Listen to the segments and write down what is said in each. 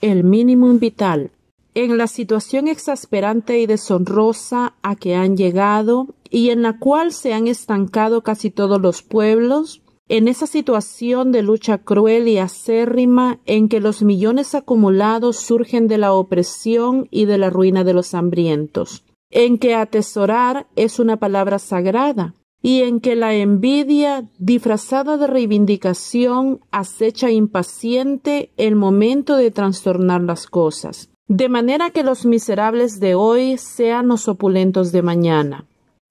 el mínimo vital. En la situación exasperante y deshonrosa a que han llegado y en la cual se han estancado casi todos los pueblos, en esa situación de lucha cruel y acérrima en que los millones acumulados surgen de la opresión y de la ruina de los hambrientos, en que atesorar es una palabra sagrada, y en que la envidia, disfrazada de reivindicación, acecha impaciente el momento de trastornar las cosas, de manera que los miserables de hoy sean los opulentos de mañana.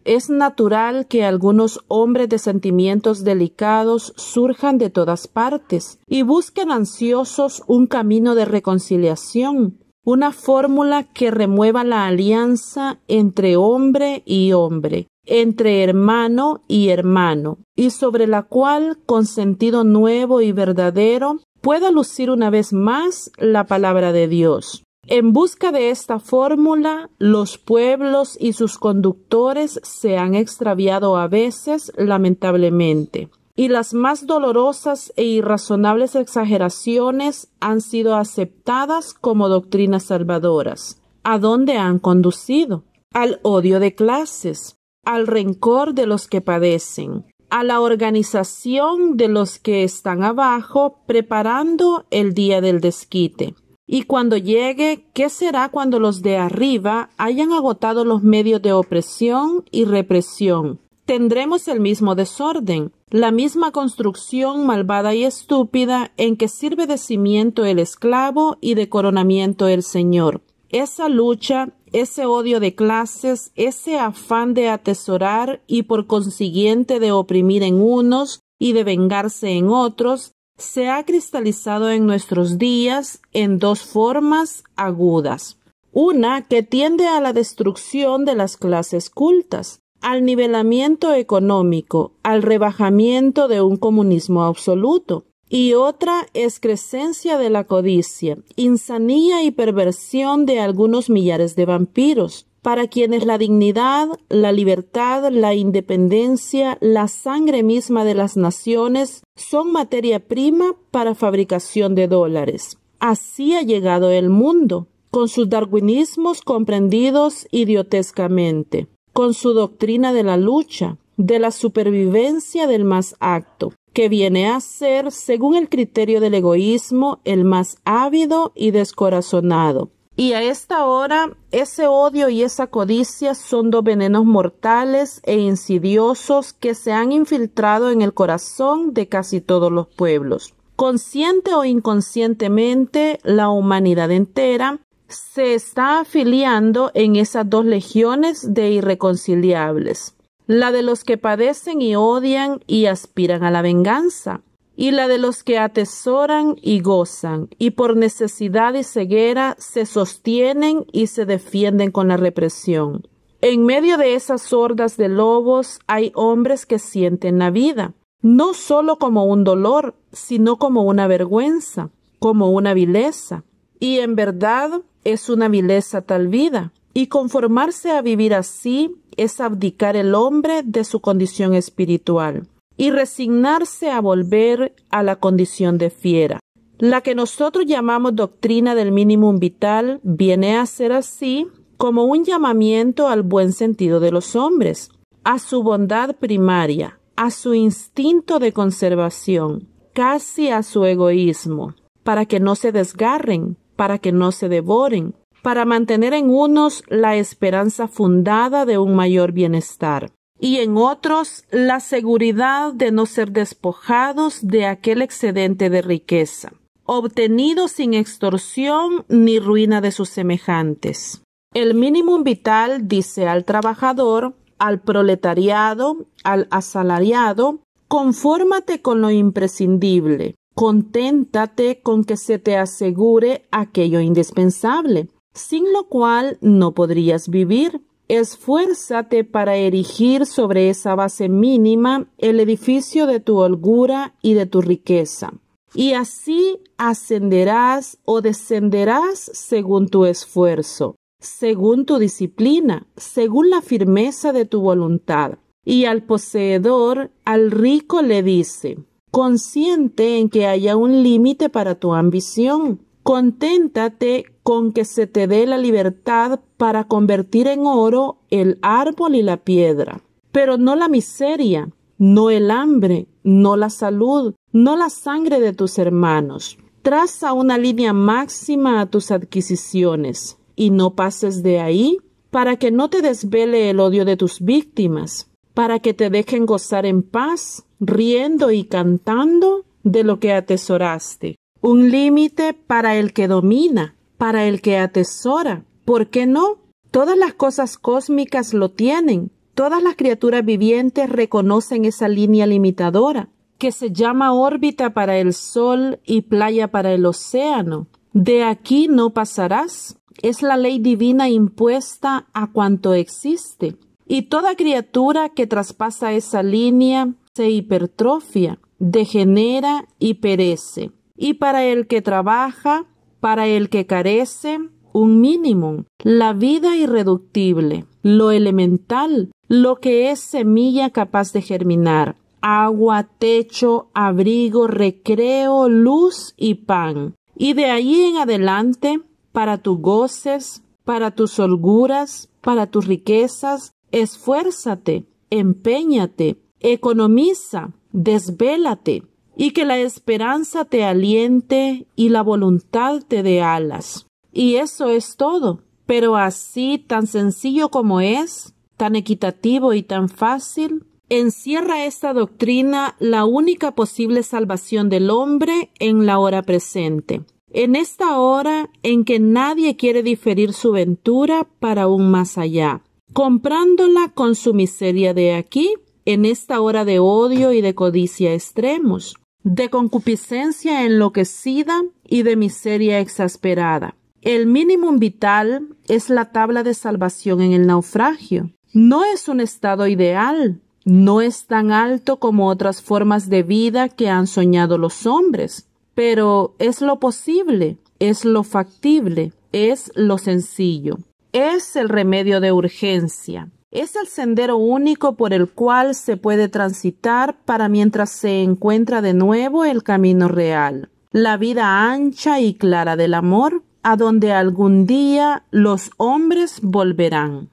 Es natural que algunos hombres de sentimientos delicados surjan de todas partes y busquen ansiosos un camino de reconciliación, una fórmula que remueva la alianza entre hombre y hombre, entre hermano y hermano, y sobre la cual, con sentido nuevo y verdadero, pueda lucir una vez más la palabra de Dios. En busca de esta fórmula, los pueblos y sus conductores se han extraviado a veces lamentablemente, y las más dolorosas e irrazonables exageraciones han sido aceptadas como doctrinas salvadoras. ¿A dónde han conducido? Al odio de clases, al rencor de los que padecen, a la organización de los que están abajo preparando el día del desquite. Y cuando llegue, ¿qué será cuando los de arriba hayan agotado los medios de opresión y represión? Tendremos el mismo desorden, la misma construcción malvada y estúpida en que sirve de cimiento el esclavo y de coronamiento el Señor esa lucha, ese odio de clases, ese afán de atesorar y por consiguiente de oprimir en unos y de vengarse en otros, se ha cristalizado en nuestros días en dos formas agudas. Una que tiende a la destrucción de las clases cultas, al nivelamiento económico, al rebajamiento de un comunismo absoluto, y otra crecencia de la codicia, insanía y perversión de algunos millares de vampiros, para quienes la dignidad, la libertad, la independencia, la sangre misma de las naciones son materia prima para fabricación de dólares. Así ha llegado el mundo, con sus darwinismos comprendidos idiotescamente, con su doctrina de la lucha, de la supervivencia del más acto, que viene a ser, según el criterio del egoísmo, el más ávido y descorazonado. Y a esta hora, ese odio y esa codicia son dos venenos mortales e insidiosos que se han infiltrado en el corazón de casi todos los pueblos. Consciente o inconscientemente, la humanidad entera se está afiliando en esas dos legiones de irreconciliables la de los que padecen y odian y aspiran a la venganza, y la de los que atesoran y gozan, y por necesidad y ceguera se sostienen y se defienden con la represión. En medio de esas hordas de lobos hay hombres que sienten la vida, no sólo como un dolor, sino como una vergüenza, como una vileza. Y en verdad es una vileza tal vida, y conformarse a vivir así es abdicar el hombre de su condición espiritual y resignarse a volver a la condición de fiera. La que nosotros llamamos doctrina del mínimo vital viene a ser así como un llamamiento al buen sentido de los hombres, a su bondad primaria, a su instinto de conservación, casi a su egoísmo, para que no se desgarren, para que no se devoren, para mantener en unos la esperanza fundada de un mayor bienestar y en otros la seguridad de no ser despojados de aquel excedente de riqueza, obtenido sin extorsión ni ruina de sus semejantes. El mínimo vital dice al trabajador, al proletariado, al asalariado, confórmate con lo imprescindible, conténtate con que se te asegure aquello indispensable, sin lo cual no podrías vivir. Esfuérzate para erigir sobre esa base mínima el edificio de tu holgura y de tu riqueza, y así ascenderás o descenderás según tu esfuerzo, según tu disciplina, según la firmeza de tu voluntad. Y al poseedor, al rico le dice, consciente en que haya un límite para tu ambición, Conténtate con que se te dé la libertad para convertir en oro el árbol y la piedra, pero no la miseria, no el hambre, no la salud, no la sangre de tus hermanos. Traza una línea máxima a tus adquisiciones y no pases de ahí para que no te desvele el odio de tus víctimas, para que te dejen gozar en paz, riendo y cantando de lo que atesoraste un límite para el que domina, para el que atesora. ¿Por qué no? Todas las cosas cósmicas lo tienen. Todas las criaturas vivientes reconocen esa línea limitadora, que se llama órbita para el Sol y playa para el océano. De aquí no pasarás. Es la ley divina impuesta a cuanto existe. Y toda criatura que traspasa esa línea se hipertrofia, degenera y perece y para el que trabaja, para el que carece, un mínimo, la vida irreductible, lo elemental, lo que es semilla capaz de germinar, agua, techo, abrigo, recreo, luz y pan. Y de allí en adelante, para tus goces, para tus holguras, para tus riquezas, esfuérzate, empeñate, economiza, desvélate, y que la esperanza te aliente y la voluntad te dé alas. Y eso es todo. Pero así, tan sencillo como es, tan equitativo y tan fácil, encierra esta doctrina la única posible salvación del hombre en la hora presente, en esta hora en que nadie quiere diferir su ventura para un más allá, comprándola con su miseria de aquí, en esta hora de odio y de codicia extremos, de concupiscencia enloquecida y de miseria exasperada. El mínimo vital es la tabla de salvación en el naufragio. No es un estado ideal, no es tan alto como otras formas de vida que han soñado los hombres, pero es lo posible, es lo factible, es lo sencillo. Es el remedio de urgencia, es el sendero único por el cual se puede transitar para mientras se encuentra de nuevo el camino real, la vida ancha y clara del amor, a donde algún día los hombres volverán.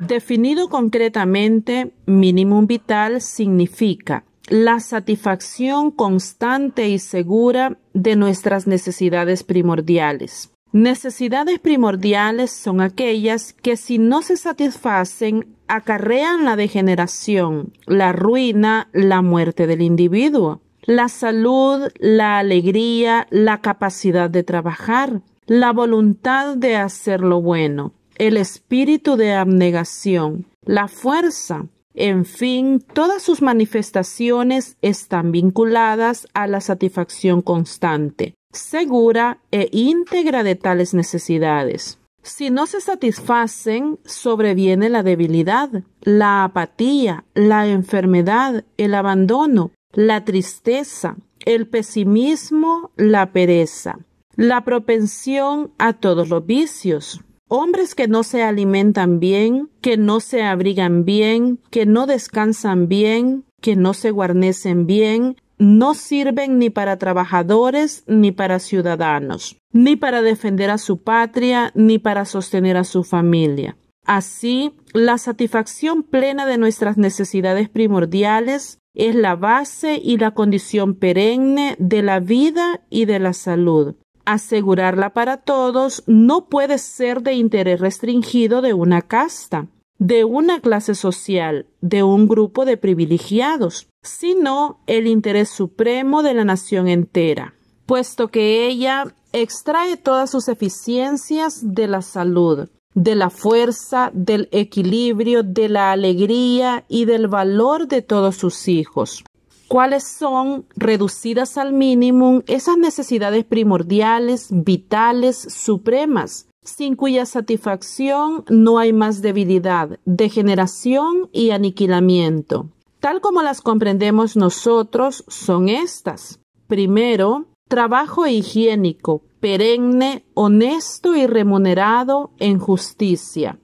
Definido concretamente, mínimo vital significa la satisfacción constante y segura de nuestras necesidades primordiales Necesidades primordiales son aquellas que si no se satisfacen acarrean la degeneración, la ruina, la muerte del individuo, la salud, la alegría, la capacidad de trabajar, la voluntad de hacer lo bueno, el espíritu de abnegación, la fuerza, en fin, todas sus manifestaciones están vinculadas a la satisfacción constante, segura e íntegra de tales necesidades. Si no se satisfacen, sobreviene la debilidad, la apatía, la enfermedad, el abandono, la tristeza, el pesimismo, la pereza, la propensión a todos los vicios. Hombres que no se alimentan bien, que no se abrigan bien, que no descansan bien, que no se guarnecen bien, no sirven ni para trabajadores ni para ciudadanos, ni para defender a su patria, ni para sostener a su familia. Así, la satisfacción plena de nuestras necesidades primordiales es la base y la condición perenne de la vida y de la salud. Asegurarla para todos no puede ser de interés restringido de una casta de una clase social, de un grupo de privilegiados, sino el interés supremo de la nación entera, puesto que ella extrae todas sus eficiencias de la salud, de la fuerza, del equilibrio, de la alegría y del valor de todos sus hijos cuáles son reducidas al mínimo esas necesidades primordiales, vitales, supremas, sin cuya satisfacción no hay más debilidad, degeneración y aniquilamiento. Tal como las comprendemos nosotros, son estas. Primero, trabajo higiénico, perenne, honesto y remunerado en justicia.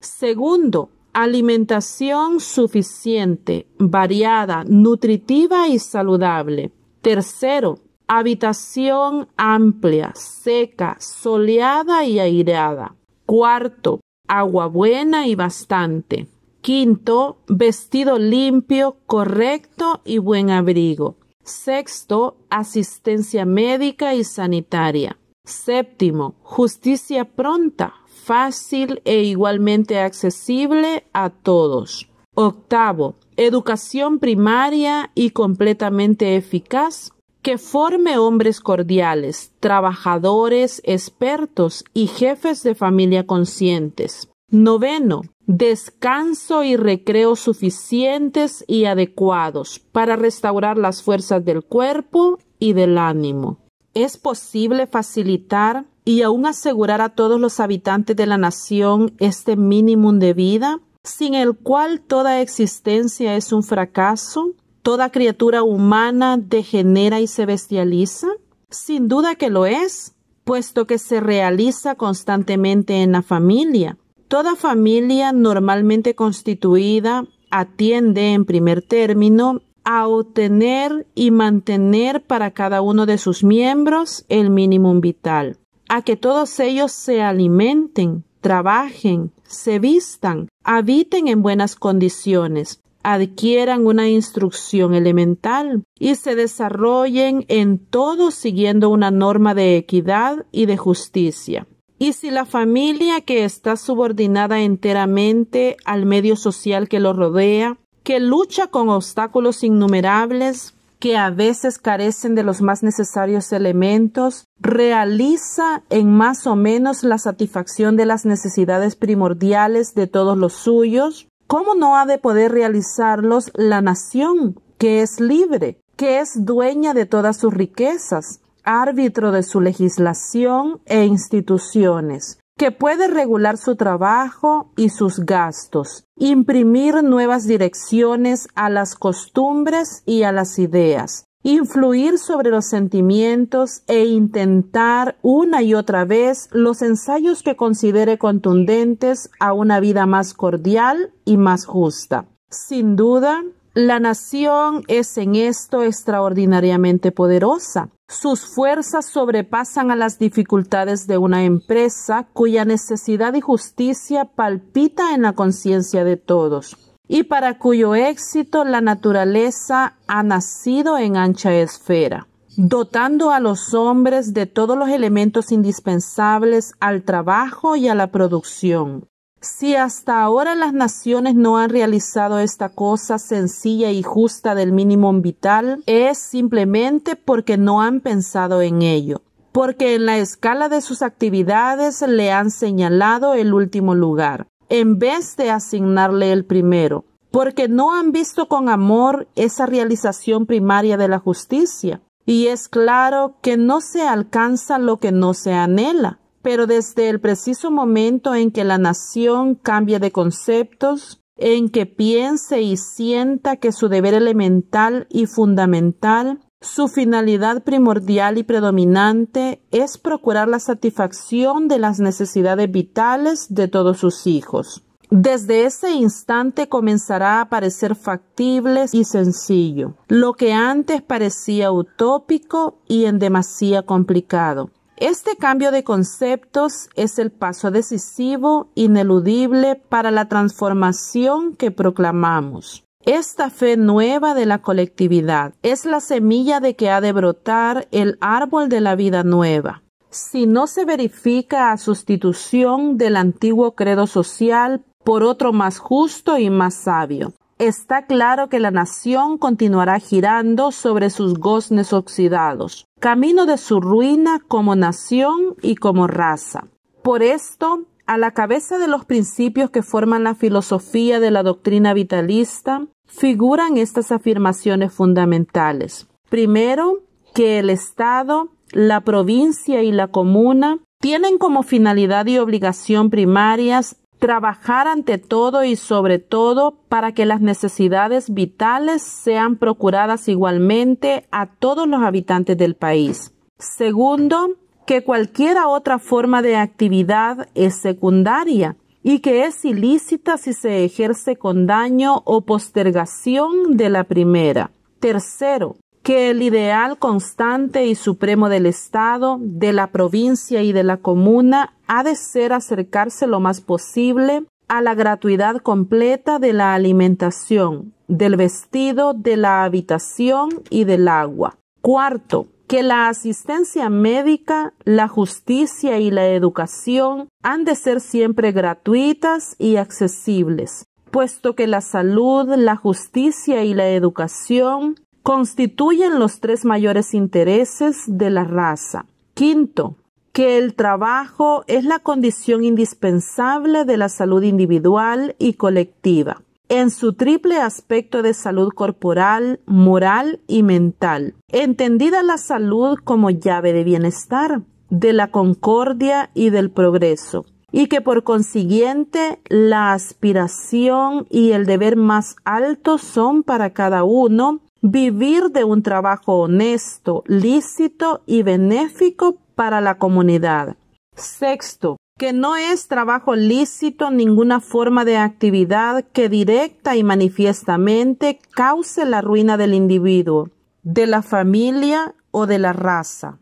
Segundo, alimentación suficiente, variada, nutritiva y saludable. Tercero, Habitación amplia, seca, soleada y aireada. Cuarto, agua buena y bastante. Quinto, vestido limpio, correcto y buen abrigo. Sexto, asistencia médica y sanitaria. Séptimo, justicia pronta, fácil e igualmente accesible a todos. Octavo, educación primaria y completamente eficaz que forme hombres cordiales, trabajadores, expertos y jefes de familia conscientes. Noveno, descanso y recreo suficientes y adecuados para restaurar las fuerzas del cuerpo y del ánimo. Es posible facilitar y aún asegurar a todos los habitantes de la nación este mínimo de vida, sin el cual toda existencia es un fracaso ¿Toda criatura humana degenera y se bestializa? Sin duda que lo es, puesto que se realiza constantemente en la familia. Toda familia normalmente constituida atiende en primer término a obtener y mantener para cada uno de sus miembros el mínimo vital, a que todos ellos se alimenten, trabajen, se vistan, habiten en buenas condiciones, adquieran una instrucción elemental y se desarrollen en todo siguiendo una norma de equidad y de justicia. Y si la familia que está subordinada enteramente al medio social que lo rodea, que lucha con obstáculos innumerables, que a veces carecen de los más necesarios elementos, realiza en más o menos la satisfacción de las necesidades primordiales de todos los suyos, ¿Cómo no ha de poder realizarlos la nación, que es libre, que es dueña de todas sus riquezas, árbitro de su legislación e instituciones, que puede regular su trabajo y sus gastos, imprimir nuevas direcciones a las costumbres y a las ideas, influir sobre los sentimientos e intentar una y otra vez los ensayos que considere contundentes a una vida más cordial y más justa. Sin duda, la nación es en esto extraordinariamente poderosa. Sus fuerzas sobrepasan a las dificultades de una empresa cuya necesidad y justicia palpita en la conciencia de todos y para cuyo éxito la naturaleza ha nacido en ancha esfera, dotando a los hombres de todos los elementos indispensables al trabajo y a la producción. Si hasta ahora las naciones no han realizado esta cosa sencilla y justa del mínimo vital, es simplemente porque no han pensado en ello, porque en la escala de sus actividades le han señalado el último lugar en vez de asignarle el primero, porque no han visto con amor esa realización primaria de la justicia. Y es claro que no se alcanza lo que no se anhela, pero desde el preciso momento en que la nación cambia de conceptos, en que piense y sienta que su deber elemental y fundamental su finalidad primordial y predominante es procurar la satisfacción de las necesidades vitales de todos sus hijos. Desde ese instante comenzará a parecer factible y sencillo, lo que antes parecía utópico y en demasía complicado. Este cambio de conceptos es el paso decisivo, ineludible para la transformación que proclamamos. Esta fe nueva de la colectividad es la semilla de que ha de brotar el árbol de la vida nueva. Si no se verifica a sustitución del antiguo credo social por otro más justo y más sabio, está claro que la nación continuará girando sobre sus goznes oxidados, camino de su ruina como nación y como raza. Por esto, a la cabeza de los principios que forman la filosofía de la doctrina vitalista figuran estas afirmaciones fundamentales. Primero, que el Estado, la provincia y la comuna tienen como finalidad y obligación primarias trabajar ante todo y sobre todo para que las necesidades vitales sean procuradas igualmente a todos los habitantes del país. Segundo, que cualquiera otra forma de actividad es secundaria y que es ilícita si se ejerce con daño o postergación de la primera. Tercero, que el ideal constante y supremo del Estado, de la provincia y de la comuna ha de ser acercarse lo más posible a la gratuidad completa de la alimentación, del vestido, de la habitación y del agua. Cuarto, que la asistencia médica, la justicia y la educación han de ser siempre gratuitas y accesibles, puesto que la salud, la justicia y la educación constituyen los tres mayores intereses de la raza. Quinto, que el trabajo es la condición indispensable de la salud individual y colectiva en su triple aspecto de salud corporal, moral y mental, entendida la salud como llave de bienestar, de la concordia y del progreso, y que por consiguiente la aspiración y el deber más alto son para cada uno vivir de un trabajo honesto, lícito y benéfico para la comunidad. Sexto, que no es trabajo lícito ninguna forma de actividad que directa y manifiestamente cause la ruina del individuo, de la familia o de la raza.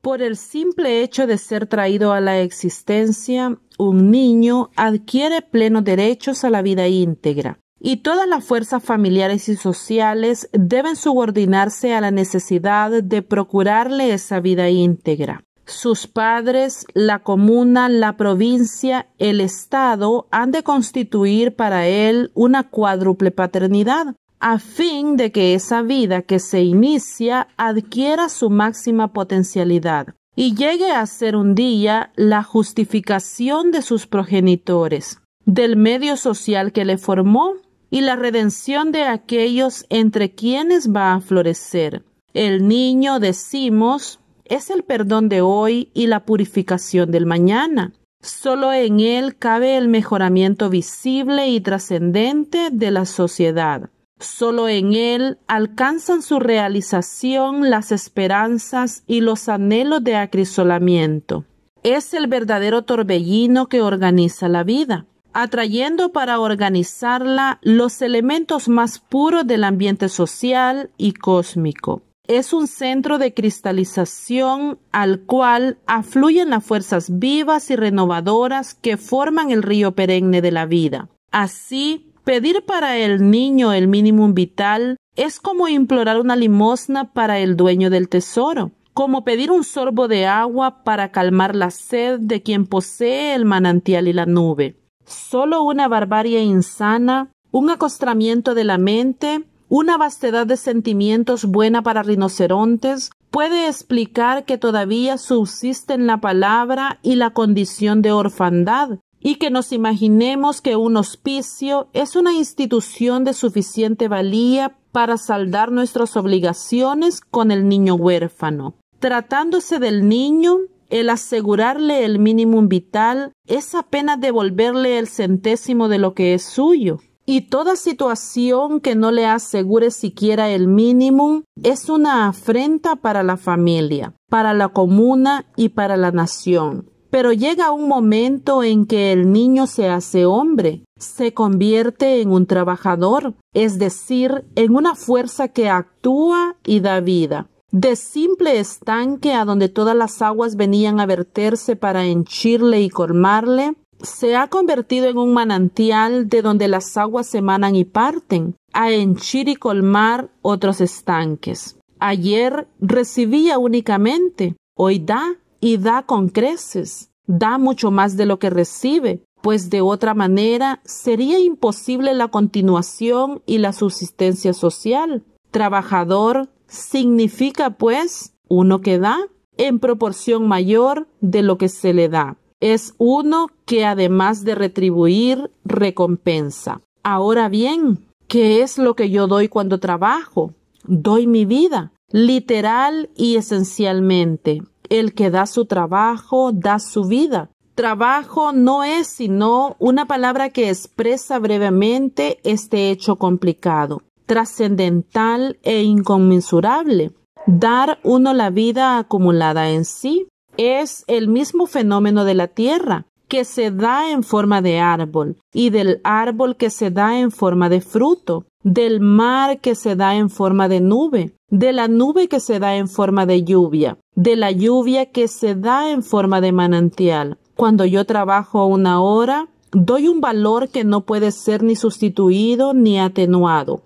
Por el simple hecho de ser traído a la existencia, un niño adquiere plenos derechos a la vida íntegra, y todas las fuerzas familiares y sociales deben subordinarse a la necesidad de procurarle esa vida íntegra sus padres, la comuna, la provincia, el Estado han de constituir para él una cuádruple paternidad, a fin de que esa vida que se inicia adquiera su máxima potencialidad y llegue a ser un día la justificación de sus progenitores, del medio social que le formó y la redención de aquellos entre quienes va a florecer. El niño, decimos, es el perdón de hoy y la purificación del mañana. Solo en él cabe el mejoramiento visible y trascendente de la sociedad. Solo en Él alcanzan su realización las esperanzas y los anhelos de acrisolamiento. Es el verdadero torbellino que organiza la vida, atrayendo para organizarla los elementos más puros del ambiente social y cósmico es un centro de cristalización al cual afluyen las fuerzas vivas y renovadoras que forman el río perenne de la vida. Así, pedir para el niño el mínimo vital es como implorar una limosna para el dueño del tesoro, como pedir un sorbo de agua para calmar la sed de quien posee el manantial y la nube. Solo una barbarie insana, un acostramiento de la mente una vastedad de sentimientos buena para rinocerontes, puede explicar que todavía subsisten la palabra y la condición de orfandad, y que nos imaginemos que un hospicio es una institución de suficiente valía para saldar nuestras obligaciones con el niño huérfano. Tratándose del niño, el asegurarle el mínimo vital es apenas devolverle el centésimo de lo que es suyo. Y toda situación que no le asegure siquiera el mínimo es una afrenta para la familia, para la comuna y para la nación. Pero llega un momento en que el niño se hace hombre, se convierte en un trabajador, es decir, en una fuerza que actúa y da vida. De simple estanque a donde todas las aguas venían a verterse para henchirle y colmarle, se ha convertido en un manantial de donde las aguas se manan y parten, a henchir y colmar otros estanques. Ayer recibía únicamente, hoy da y da con creces, da mucho más de lo que recibe, pues de otra manera sería imposible la continuación y la subsistencia social. Trabajador significa, pues, uno que da en proporción mayor de lo que se le da es uno que además de retribuir, recompensa. Ahora bien, ¿qué es lo que yo doy cuando trabajo? Doy mi vida, literal y esencialmente. El que da su trabajo, da su vida. Trabajo no es sino una palabra que expresa brevemente este hecho complicado, trascendental e inconmensurable. Dar uno la vida acumulada en sí, es el mismo fenómeno de la tierra, que se da en forma de árbol, y del árbol que se da en forma de fruto, del mar que se da en forma de nube, de la nube que se da en forma de lluvia, de la lluvia que se da en forma de manantial. Cuando yo trabajo una hora, doy un valor que no puede ser ni sustituido ni atenuado,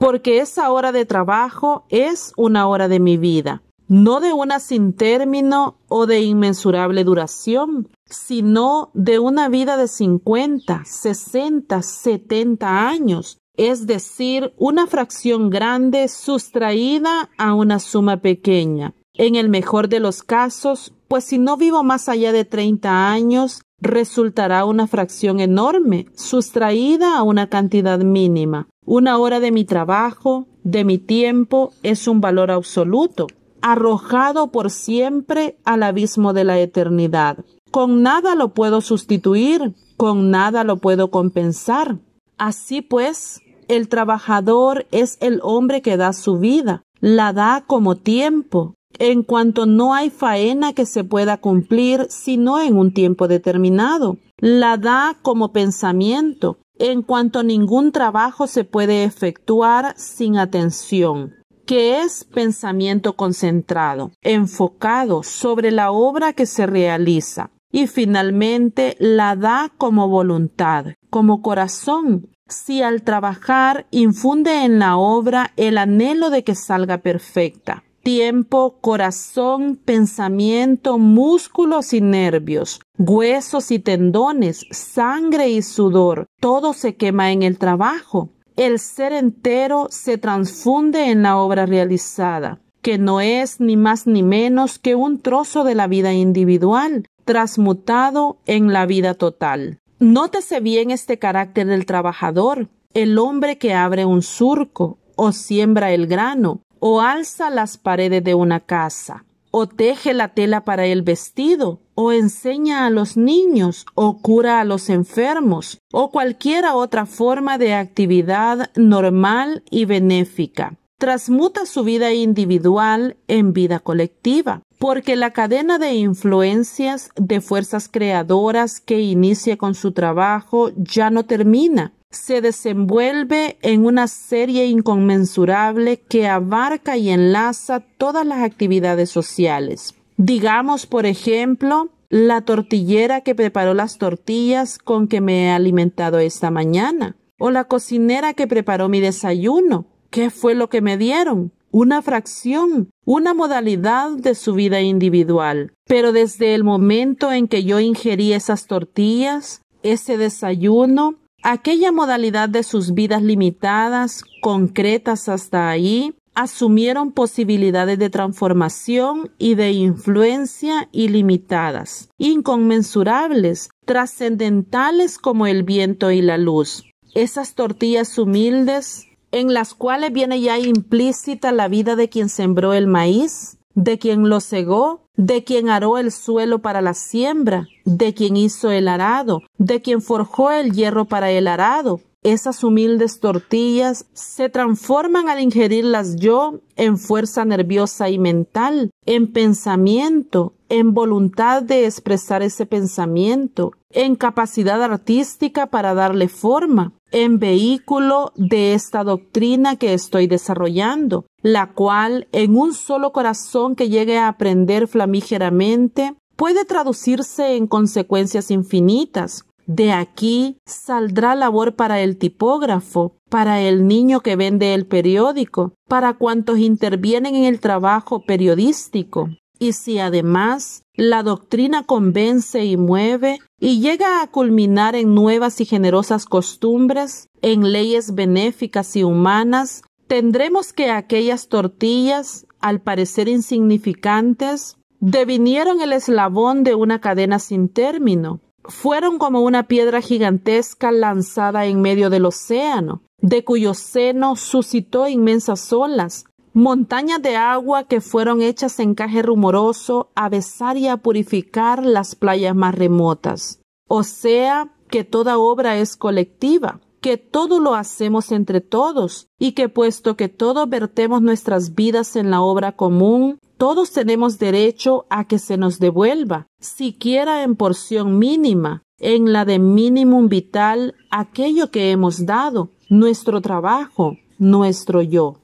porque esa hora de trabajo es una hora de mi vida no de una sin término o de inmensurable duración, sino de una vida de 50, 60, 70 años, es decir, una fracción grande sustraída a una suma pequeña. En el mejor de los casos, pues si no vivo más allá de 30 años, resultará una fracción enorme, sustraída a una cantidad mínima. Una hora de mi trabajo, de mi tiempo, es un valor absoluto arrojado por siempre al abismo de la eternidad. Con nada lo puedo sustituir, con nada lo puedo compensar. Así pues, el trabajador es el hombre que da su vida, la da como tiempo, en cuanto no hay faena que se pueda cumplir sino en un tiempo determinado, la da como pensamiento, en cuanto ningún trabajo se puede efectuar sin atención que es pensamiento concentrado, enfocado sobre la obra que se realiza y finalmente la da como voluntad, como corazón, si al trabajar infunde en la obra el anhelo de que salga perfecta. Tiempo, corazón, pensamiento, músculos y nervios, huesos y tendones, sangre y sudor, todo se quema en el trabajo el ser entero se transfunde en la obra realizada, que no es ni más ni menos que un trozo de la vida individual, transmutado en la vida total. Nótese bien este carácter del trabajador, el hombre que abre un surco, o siembra el grano, o alza las paredes de una casa o teje la tela para el vestido, o enseña a los niños, o cura a los enfermos, o cualquiera otra forma de actividad normal y benéfica. Transmuta su vida individual en vida colectiva, porque la cadena de influencias de fuerzas creadoras que inicia con su trabajo ya no termina, se desenvuelve en una serie inconmensurable que abarca y enlaza todas las actividades sociales. Digamos, por ejemplo, la tortillera que preparó las tortillas con que me he alimentado esta mañana, o la cocinera que preparó mi desayuno. ¿Qué fue lo que me dieron? Una fracción, una modalidad de su vida individual. Pero desde el momento en que yo ingerí esas tortillas, ese desayuno, aquella modalidad de sus vidas limitadas, concretas hasta ahí, asumieron posibilidades de transformación y de influencia ilimitadas, inconmensurables, trascendentales como el viento y la luz. Esas tortillas humildes, en las cuales viene ya implícita la vida de quien sembró el maíz, de quien lo cegó de quien aró el suelo para la siembra, de quien hizo el arado, de quien forjó el hierro para el arado. Esas humildes tortillas se transforman al ingerirlas yo en fuerza nerviosa y mental, en pensamiento, en voluntad de expresar ese pensamiento, en capacidad artística para darle forma en vehículo de esta doctrina que estoy desarrollando, la cual en un solo corazón que llegue a aprender flamígeramente puede traducirse en consecuencias infinitas. De aquí saldrá labor para el tipógrafo, para el niño que vende el periódico, para cuantos intervienen en el trabajo periodístico. Y si además la doctrina convence y mueve y llega a culminar en nuevas y generosas costumbres, en leyes benéficas y humanas, tendremos que aquellas tortillas, al parecer insignificantes, devinieron el eslabón de una cadena sin término. Fueron como una piedra gigantesca lanzada en medio del océano, de cuyo seno suscitó inmensas olas, montañas de agua que fueron hechas en caje rumoroso a besar y a purificar las playas más remotas. O sea, que toda obra es colectiva, que todo lo hacemos entre todos, y que puesto que todos vertemos nuestras vidas en la obra común, todos tenemos derecho a que se nos devuelva, siquiera en porción mínima, en la de mínimo vital, aquello que hemos dado, nuestro trabajo, nuestro yo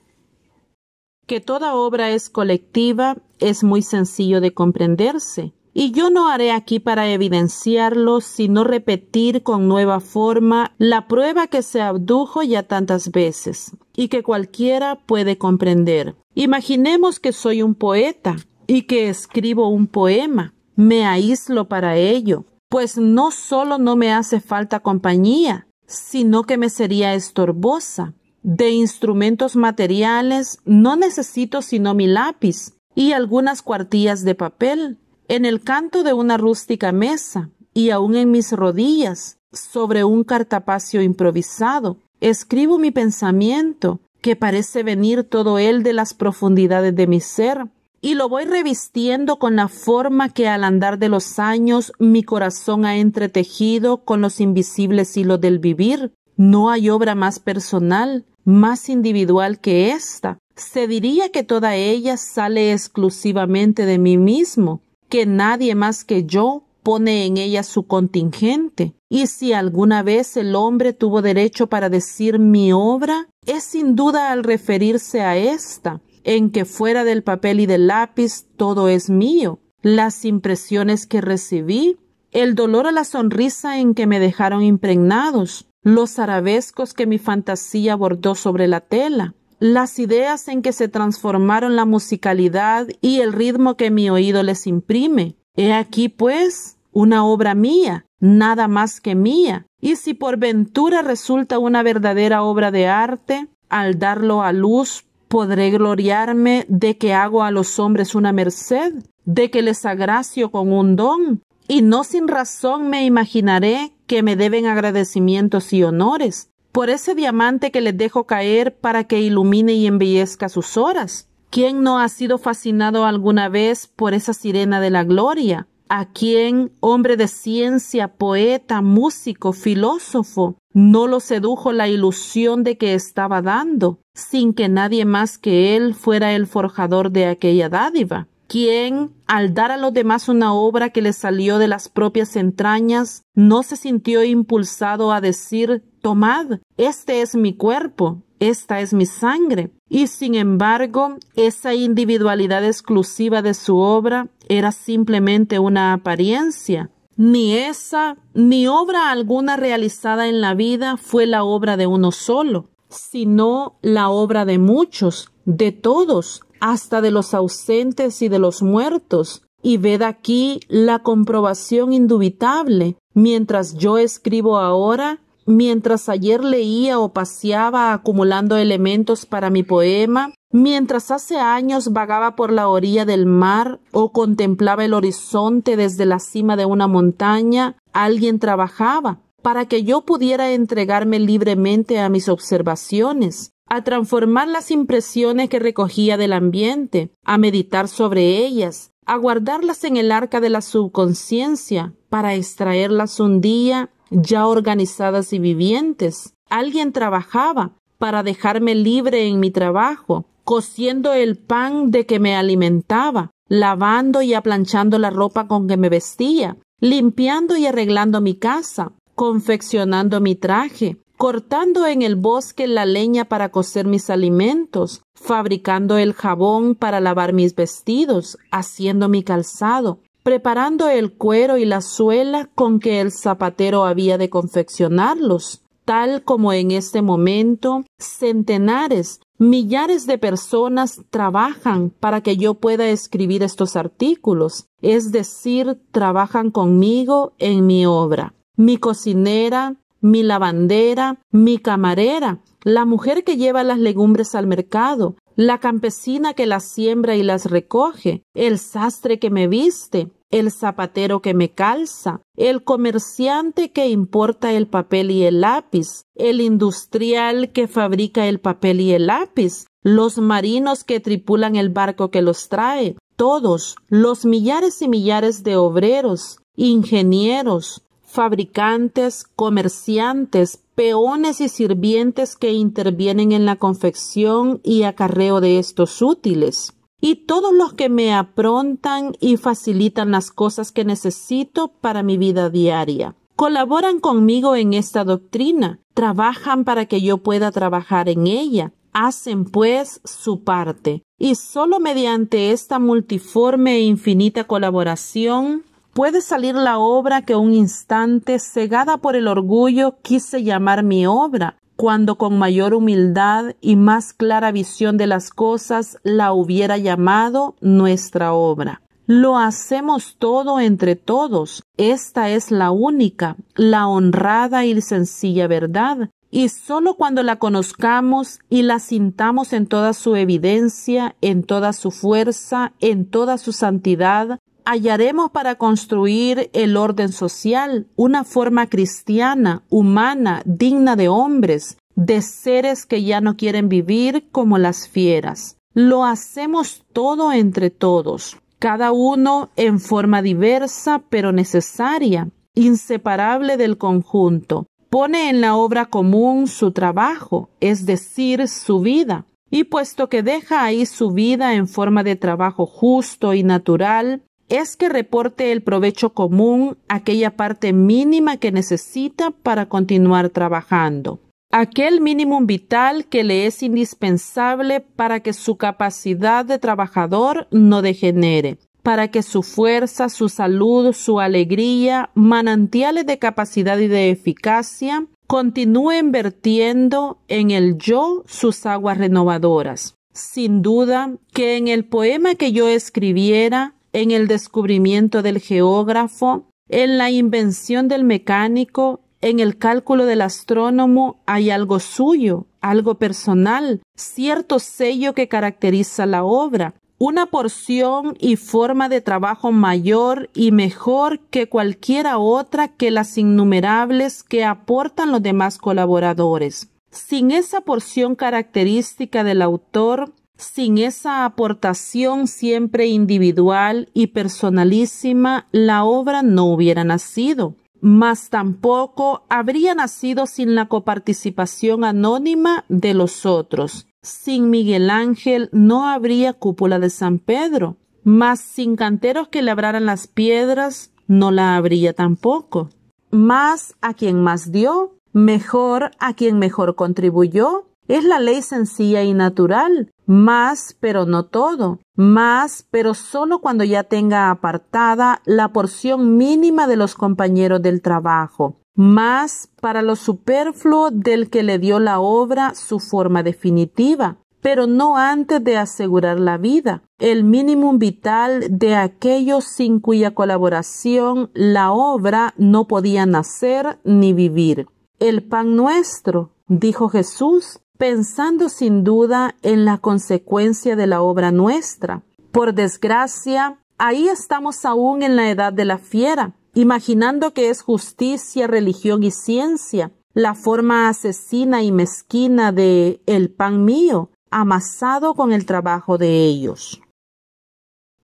que toda obra es colectiva es muy sencillo de comprenderse. Y yo no haré aquí para evidenciarlo, sino repetir con nueva forma la prueba que se abdujo ya tantas veces y que cualquiera puede comprender. Imaginemos que soy un poeta y que escribo un poema. Me aíslo para ello, pues no solo no me hace falta compañía, sino que me sería estorbosa, de instrumentos materiales no necesito sino mi lápiz y algunas cuartillas de papel, en el canto de una rústica mesa y aun en mis rodillas, sobre un cartapacio improvisado, escribo mi pensamiento, que parece venir todo él de las profundidades de mi ser, y lo voy revistiendo con la forma que al andar de los años mi corazón ha entretejido con los invisibles hilos del vivir. No hay obra más personal, más individual que ésta, se diría que toda ella sale exclusivamente de mí mismo, que nadie más que yo pone en ella su contingente. Y si alguna vez el hombre tuvo derecho para decir mi obra, es sin duda al referirse a ésta, en que fuera del papel y del lápiz todo es mío, las impresiones que recibí, el dolor a la sonrisa en que me dejaron impregnados, los arabescos que mi fantasía bordó sobre la tela, las ideas en que se transformaron la musicalidad y el ritmo que mi oído les imprime. He aquí, pues, una obra mía, nada más que mía, y si por ventura resulta una verdadera obra de arte, al darlo a luz podré gloriarme de que hago a los hombres una merced, de que les agracio con un don, y no sin razón me imaginaré que me deben agradecimientos y honores por ese diamante que les dejo caer para que ilumine y embellezca sus horas. ¿Quién no ha sido fascinado alguna vez por esa sirena de la gloria? ¿A quién, hombre de ciencia, poeta, músico, filósofo, no lo sedujo la ilusión de que estaba dando, sin que nadie más que él fuera el forjador de aquella dádiva? quien, al dar a los demás una obra que le salió de las propias entrañas, no se sintió impulsado a decir Tomad, este es mi cuerpo, esta es mi sangre. Y sin embargo, esa individualidad exclusiva de su obra era simplemente una apariencia. Ni esa, ni obra alguna realizada en la vida fue la obra de uno solo, sino la obra de muchos, de todos, hasta de los ausentes y de los muertos, y ved aquí la comprobación indubitable. Mientras yo escribo ahora, mientras ayer leía o paseaba acumulando elementos para mi poema, mientras hace años vagaba por la orilla del mar o contemplaba el horizonte desde la cima de una montaña, alguien trabajaba para que yo pudiera entregarme libremente a mis observaciones, a transformar las impresiones que recogía del ambiente, a meditar sobre ellas, a guardarlas en el arca de la subconsciencia para extraerlas un día ya organizadas y vivientes. Alguien trabajaba para dejarme libre en mi trabajo, cociendo el pan de que me alimentaba, lavando y aplanchando la ropa con que me vestía, limpiando y arreglando mi casa, confeccionando mi traje, cortando en el bosque la leña para cocer mis alimentos, fabricando el jabón para lavar mis vestidos, haciendo mi calzado, preparando el cuero y la suela con que el zapatero había de confeccionarlos, tal como en este momento centenares, millares de personas trabajan para que yo pueda escribir estos artículos, es decir, trabajan conmigo en mi obra. Mi cocinera, mi lavandera, mi camarera, la mujer que lleva las legumbres al mercado, la campesina que las siembra y las recoge, el sastre que me viste, el zapatero que me calza, el comerciante que importa el papel y el lápiz, el industrial que fabrica el papel y el lápiz, los marinos que tripulan el barco que los trae, todos, los millares y millares de obreros, ingenieros, fabricantes, comerciantes, peones y sirvientes que intervienen en la confección y acarreo de estos útiles, y todos los que me aprontan y facilitan las cosas que necesito para mi vida diaria. Colaboran conmigo en esta doctrina, trabajan para que yo pueda trabajar en ella, hacen pues su parte, y solo mediante esta multiforme e infinita colaboración Puede salir la obra que un instante, cegada por el orgullo, quise llamar mi obra, cuando con mayor humildad y más clara visión de las cosas la hubiera llamado nuestra obra. Lo hacemos todo entre todos. Esta es la única, la honrada y sencilla verdad. Y sólo cuando la conozcamos y la sintamos en toda su evidencia, en toda su fuerza, en toda su santidad, hallaremos para construir el orden social, una forma cristiana, humana, digna de hombres, de seres que ya no quieren vivir como las fieras. Lo hacemos todo entre todos, cada uno en forma diversa pero necesaria, inseparable del conjunto. Pone en la obra común su trabajo, es decir, su vida. Y puesto que deja ahí su vida en forma de trabajo justo y natural, es que reporte el provecho común, aquella parte mínima que necesita para continuar trabajando, aquel mínimo vital que le es indispensable para que su capacidad de trabajador no degenere, para que su fuerza, su salud, su alegría, manantiales de capacidad y de eficacia, continúen vertiendo en el yo sus aguas renovadoras. Sin duda que en el poema que yo escribiera en el descubrimiento del geógrafo, en la invención del mecánico, en el cálculo del astrónomo hay algo suyo, algo personal, cierto sello que caracteriza la obra, una porción y forma de trabajo mayor y mejor que cualquiera otra que las innumerables que aportan los demás colaboradores. Sin esa porción característica del autor, sin esa aportación siempre individual y personalísima, la obra no hubiera nacido, mas tampoco habría nacido sin la coparticipación anónima de los otros. Sin Miguel Ángel no habría cúpula de San Pedro, mas sin canteros que labraran las piedras no la habría tampoco. Más a quien más dio, mejor a quien mejor contribuyó, es la ley sencilla y natural. Más, pero no todo. Más, pero solo cuando ya tenga apartada la porción mínima de los compañeros del trabajo. Más para lo superfluo del que le dio la obra su forma definitiva pero no antes de asegurar la vida, el mínimo vital de aquellos sin cuya colaboración la obra no podía nacer ni vivir. El pan nuestro, dijo Jesús, pensando sin duda en la consecuencia de la obra nuestra. Por desgracia, ahí estamos aún en la edad de la fiera, imaginando que es justicia, religión y ciencia, la forma asesina y mezquina de el pan mío, amasado con el trabajo de ellos.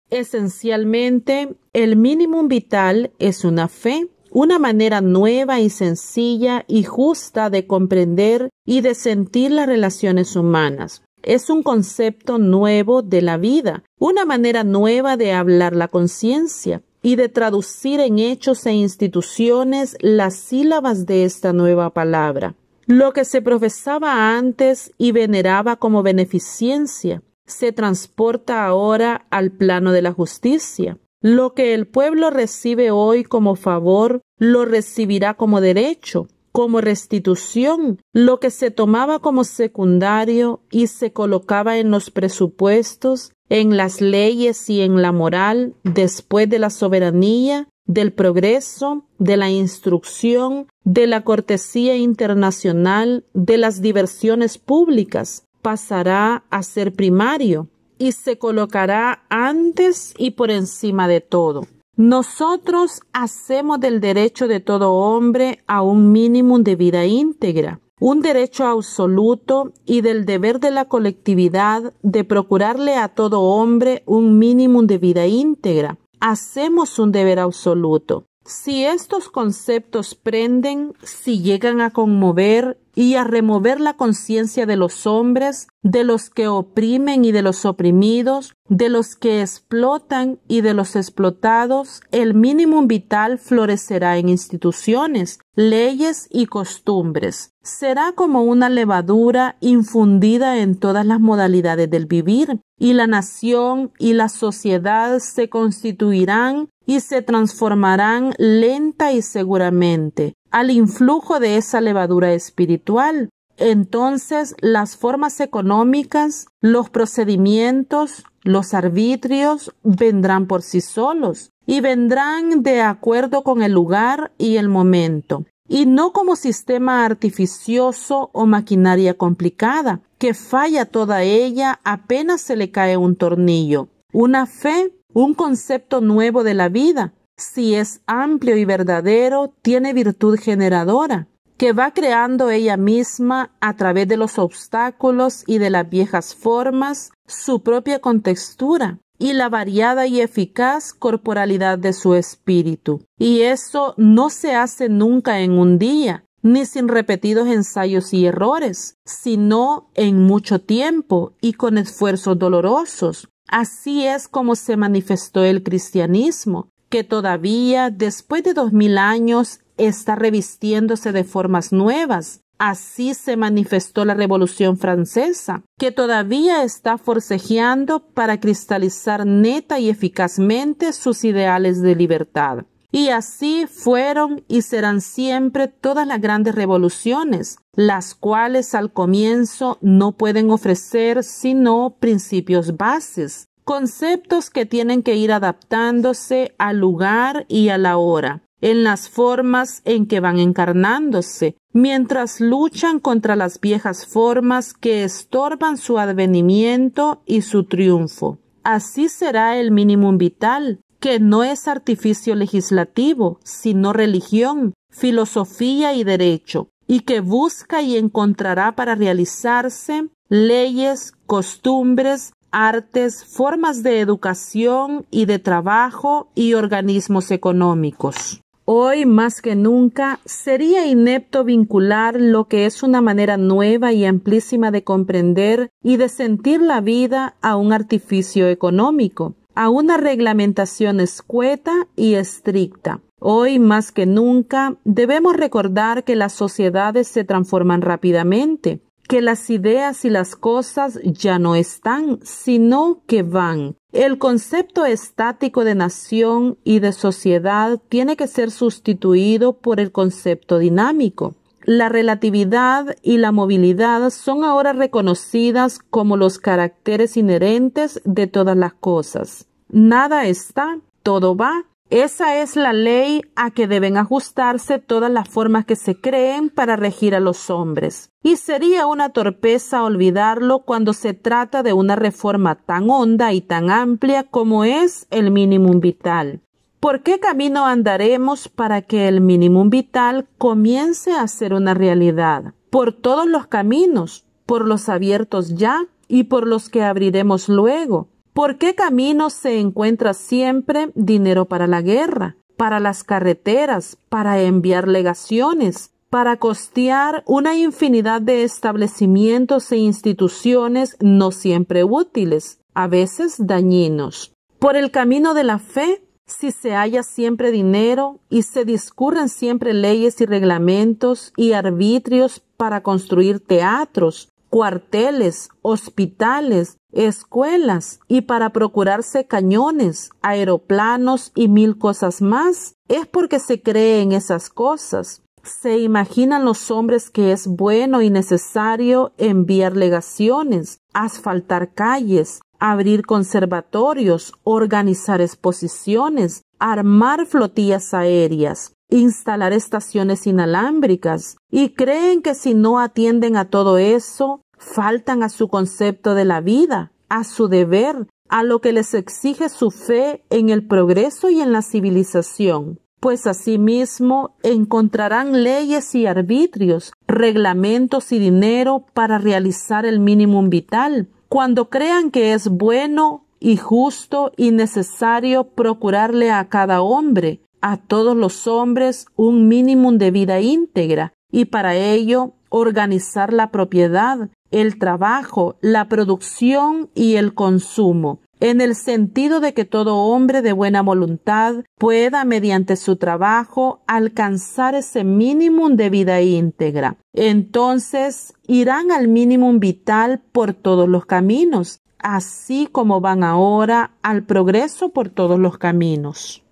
Esencialmente, el mínimo vital es una fe una manera nueva y sencilla y justa de comprender y de sentir las relaciones humanas. Es un concepto nuevo de la vida, una manera nueva de hablar la conciencia y de traducir en hechos e instituciones las sílabas de esta nueva palabra. Lo que se profesaba antes y veneraba como beneficencia se transporta ahora al plano de la justicia, lo que el pueblo recibe hoy como favor, lo recibirá como derecho, como restitución, lo que se tomaba como secundario y se colocaba en los presupuestos, en las leyes y en la moral, después de la soberanía, del progreso, de la instrucción, de la cortesía internacional, de las diversiones públicas, pasará a ser primario, y se colocará antes y por encima de todo. Nosotros hacemos del derecho de todo hombre a un mínimo de vida íntegra, un derecho absoluto y del deber de la colectividad de procurarle a todo hombre un mínimo de vida íntegra. Hacemos un deber absoluto. Si estos conceptos prenden, si llegan a conmover y a remover la conciencia de los hombres, de los que oprimen y de los oprimidos, de los que explotan y de los explotados, el mínimo vital florecerá en instituciones, leyes y costumbres. Será como una levadura infundida en todas las modalidades del vivir, y la nación y la sociedad se constituirán y se transformarán lenta y seguramente al influjo de esa levadura espiritual. Entonces las formas económicas, los procedimientos, los arbitrios vendrán por sí solos y vendrán de acuerdo con el lugar y el momento, y no como sistema artificioso o maquinaria complicada, que falla toda ella apenas se le cae un tornillo. Una fe, un concepto nuevo de la vida, si es amplio y verdadero, tiene virtud generadora, que va creando ella misma a través de los obstáculos y de las viejas formas su propia contextura, y la variada y eficaz corporalidad de su espíritu. Y eso no se hace nunca en un día, ni sin repetidos ensayos y errores, sino en mucho tiempo y con esfuerzos dolorosos. Así es como se manifestó el cristianismo, que todavía, después de dos mil años, está revistiéndose de formas nuevas, Así se manifestó la Revolución Francesa, que todavía está forcejeando para cristalizar neta y eficazmente sus ideales de libertad. Y así fueron y serán siempre todas las grandes revoluciones, las cuales al comienzo no pueden ofrecer sino principios bases, conceptos que tienen que ir adaptándose al lugar y a la hora, en las formas en que van encarnándose, mientras luchan contra las viejas formas que estorban su advenimiento y su triunfo. Así será el mínimo vital, que no es artificio legislativo, sino religión, filosofía y derecho, y que busca y encontrará para realizarse leyes, costumbres, artes, formas de educación y de trabajo y organismos económicos. Hoy más que nunca sería inepto vincular lo que es una manera nueva y amplísima de comprender y de sentir la vida a un artificio económico, a una reglamentación escueta y estricta. Hoy más que nunca debemos recordar que las sociedades se transforman rápidamente, que las ideas y las cosas ya no están, sino que van, el concepto estático de nación y de sociedad tiene que ser sustituido por el concepto dinámico. La relatividad y la movilidad son ahora reconocidas como los caracteres inherentes de todas las cosas. Nada está, todo va, esa es la ley a que deben ajustarse todas las formas que se creen para regir a los hombres. Y sería una torpeza olvidarlo cuando se trata de una reforma tan honda y tan amplia como es el mínimo vital. ¿Por qué camino andaremos para que el mínimo vital comience a ser una realidad? Por todos los caminos, por los abiertos ya y por los que abriremos luego, ¿Por qué camino se encuentra siempre dinero para la guerra, para las carreteras, para enviar legaciones, para costear una infinidad de establecimientos e instituciones no siempre útiles, a veces dañinos? Por el camino de la fe, si se halla siempre dinero y se discurren siempre leyes y reglamentos y arbitrios para construir teatros, cuarteles, hospitales, escuelas y para procurarse cañones, aeroplanos y mil cosas más, es porque se cree en esas cosas. Se imaginan los hombres que es bueno y necesario enviar legaciones, asfaltar calles, abrir conservatorios, organizar exposiciones, armar flotillas aéreas, instalar estaciones inalámbricas y creen que si no atienden a todo eso, faltan a su concepto de la vida, a su deber, a lo que les exige su fe en el progreso y en la civilización, pues asimismo encontrarán leyes y arbitrios, reglamentos y dinero para realizar el mínimo vital, cuando crean que es bueno y justo y necesario procurarle a cada hombre a todos los hombres un mínimo de vida íntegra y para ello organizar la propiedad, el trabajo, la producción y el consumo, en el sentido de que todo hombre de buena voluntad pueda, mediante su trabajo, alcanzar ese mínimo de vida íntegra. Entonces irán al mínimo vital por todos los caminos, así como van ahora al progreso por todos los caminos.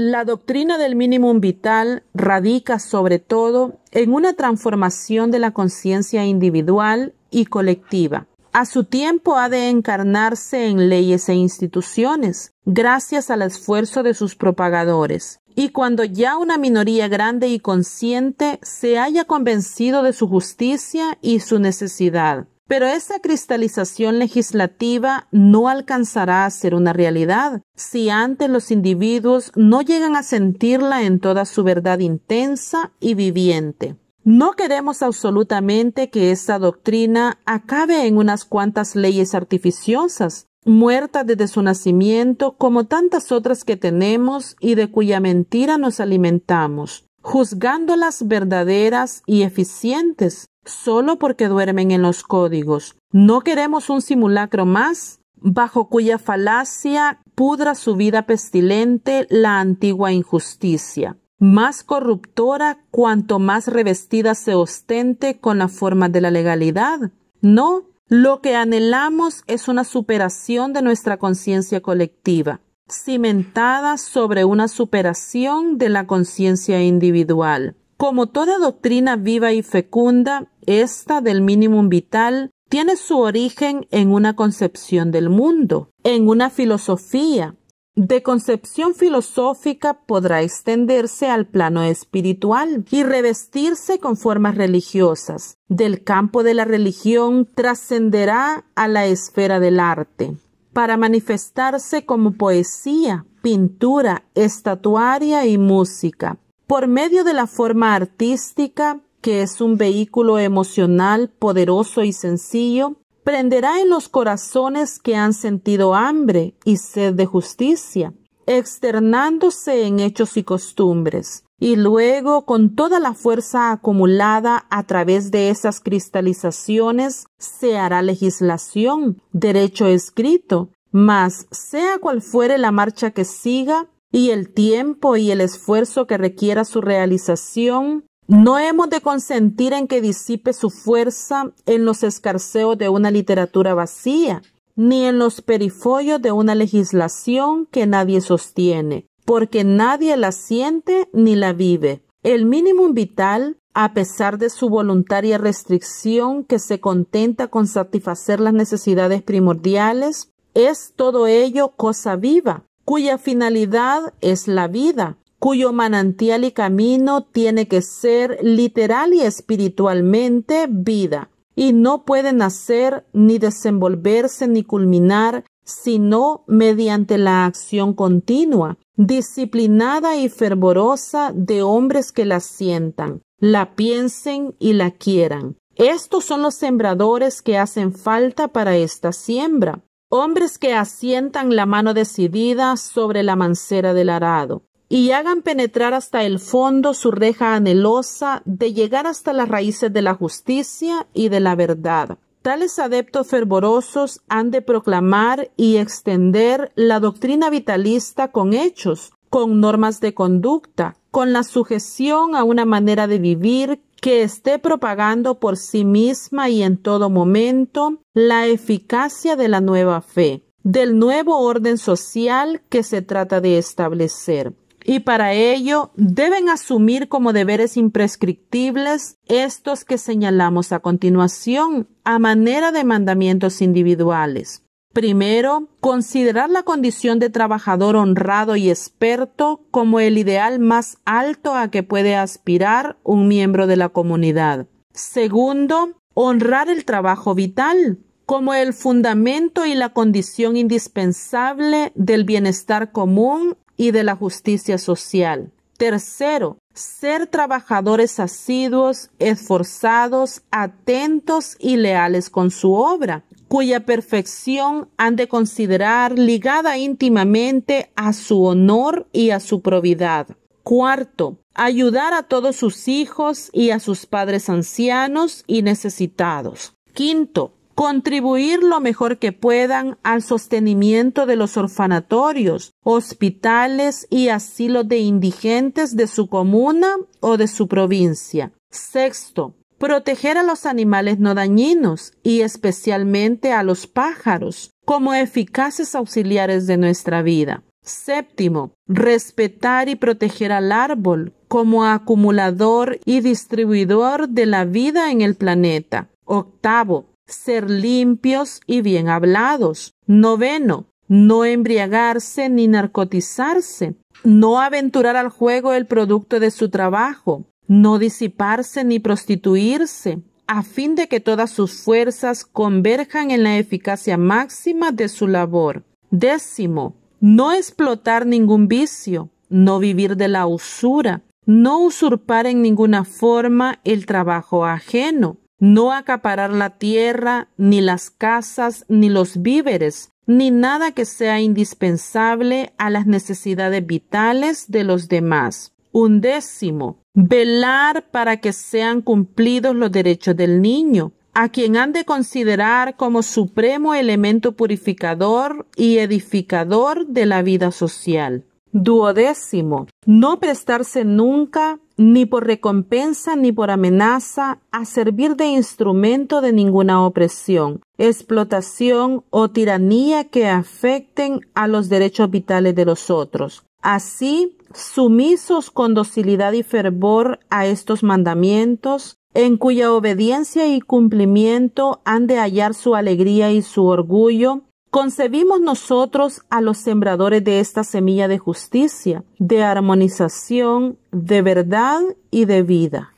La doctrina del mínimo vital radica sobre todo en una transformación de la conciencia individual y colectiva. A su tiempo ha de encarnarse en leyes e instituciones, gracias al esfuerzo de sus propagadores. Y cuando ya una minoría grande y consciente se haya convencido de su justicia y su necesidad, pero esa cristalización legislativa no alcanzará a ser una realidad si antes los individuos no llegan a sentirla en toda su verdad intensa y viviente. No queremos absolutamente que esta doctrina acabe en unas cuantas leyes artificiosas, muertas desde su nacimiento, como tantas otras que tenemos y de cuya mentira nos alimentamos, juzgándolas verdaderas y eficientes, solo porque duermen en los códigos. No queremos un simulacro más bajo cuya falacia pudra su vida pestilente la antigua injusticia, más corruptora cuanto más revestida se ostente con la forma de la legalidad. No, lo que anhelamos es una superación de nuestra conciencia colectiva, cimentada sobre una superación de la conciencia individual. Como toda doctrina viva y fecunda, esta del mínimo vital tiene su origen en una concepción del mundo, en una filosofía. De concepción filosófica podrá extenderse al plano espiritual y revestirse con formas religiosas. Del campo de la religión trascenderá a la esfera del arte, para manifestarse como poesía, pintura, estatuaria y música. Por medio de la forma artística es un vehículo emocional poderoso y sencillo, prenderá en los corazones que han sentido hambre y sed de justicia, externándose en hechos y costumbres, y luego con toda la fuerza acumulada a través de esas cristalizaciones se hará legislación, derecho escrito, mas sea cual fuere la marcha que siga, y el tiempo y el esfuerzo que requiera su realización, no hemos de consentir en que disipe su fuerza en los escarceos de una literatura vacía, ni en los perifolios de una legislación que nadie sostiene, porque nadie la siente ni la vive. El mínimo vital, a pesar de su voluntaria restricción que se contenta con satisfacer las necesidades primordiales, es todo ello cosa viva, cuya finalidad es la vida, cuyo manantial y camino tiene que ser literal y espiritualmente vida, y no puede nacer ni desenvolverse ni culminar sino mediante la acción continua, disciplinada y fervorosa de hombres que la sientan, la piensen y la quieran. Estos son los sembradores que hacen falta para esta siembra, hombres que asientan la mano decidida sobre la mancera del arado, y hagan penetrar hasta el fondo su reja anhelosa de llegar hasta las raíces de la justicia y de la verdad. Tales adeptos fervorosos han de proclamar y extender la doctrina vitalista con hechos, con normas de conducta, con la sujeción a una manera de vivir que esté propagando por sí misma y en todo momento la eficacia de la nueva fe, del nuevo orden social que se trata de establecer y para ello deben asumir como deberes imprescriptibles estos que señalamos a continuación a manera de mandamientos individuales. Primero, considerar la condición de trabajador honrado y experto como el ideal más alto a que puede aspirar un miembro de la comunidad. Segundo, honrar el trabajo vital como el fundamento y la condición indispensable del bienestar común y de la justicia social. Tercero, ser trabajadores asiduos, esforzados, atentos y leales con su obra, cuya perfección han de considerar ligada íntimamente a su honor y a su probidad. Cuarto, ayudar a todos sus hijos y a sus padres ancianos y necesitados. Quinto, contribuir lo mejor que puedan al sostenimiento de los orfanatorios, hospitales y asilos de indigentes de su comuna o de su provincia. Sexto, proteger a los animales no dañinos y especialmente a los pájaros como eficaces auxiliares de nuestra vida. Séptimo, respetar y proteger al árbol como acumulador y distribuidor de la vida en el planeta. Octavo, ser limpios y bien hablados. Noveno, no embriagarse ni narcotizarse, no aventurar al juego el producto de su trabajo, no disiparse ni prostituirse, a fin de que todas sus fuerzas converjan en la eficacia máxima de su labor. Décimo, no explotar ningún vicio, no vivir de la usura, no usurpar en ninguna forma el trabajo ajeno, no acaparar la tierra, ni las casas, ni los víveres, ni nada que sea indispensable a las necesidades vitales de los demás. Undécimo, velar para que sean cumplidos los derechos del niño, a quien han de considerar como supremo elemento purificador y edificador de la vida social. Duodécimo, no prestarse nunca ni por recompensa ni por amenaza, a servir de instrumento de ninguna opresión, explotación o tiranía que afecten a los derechos vitales de los otros. Así, sumisos con docilidad y fervor a estos mandamientos, en cuya obediencia y cumplimiento han de hallar su alegría y su orgullo, Concebimos nosotros a los sembradores de esta semilla de justicia, de armonización, de verdad y de vida.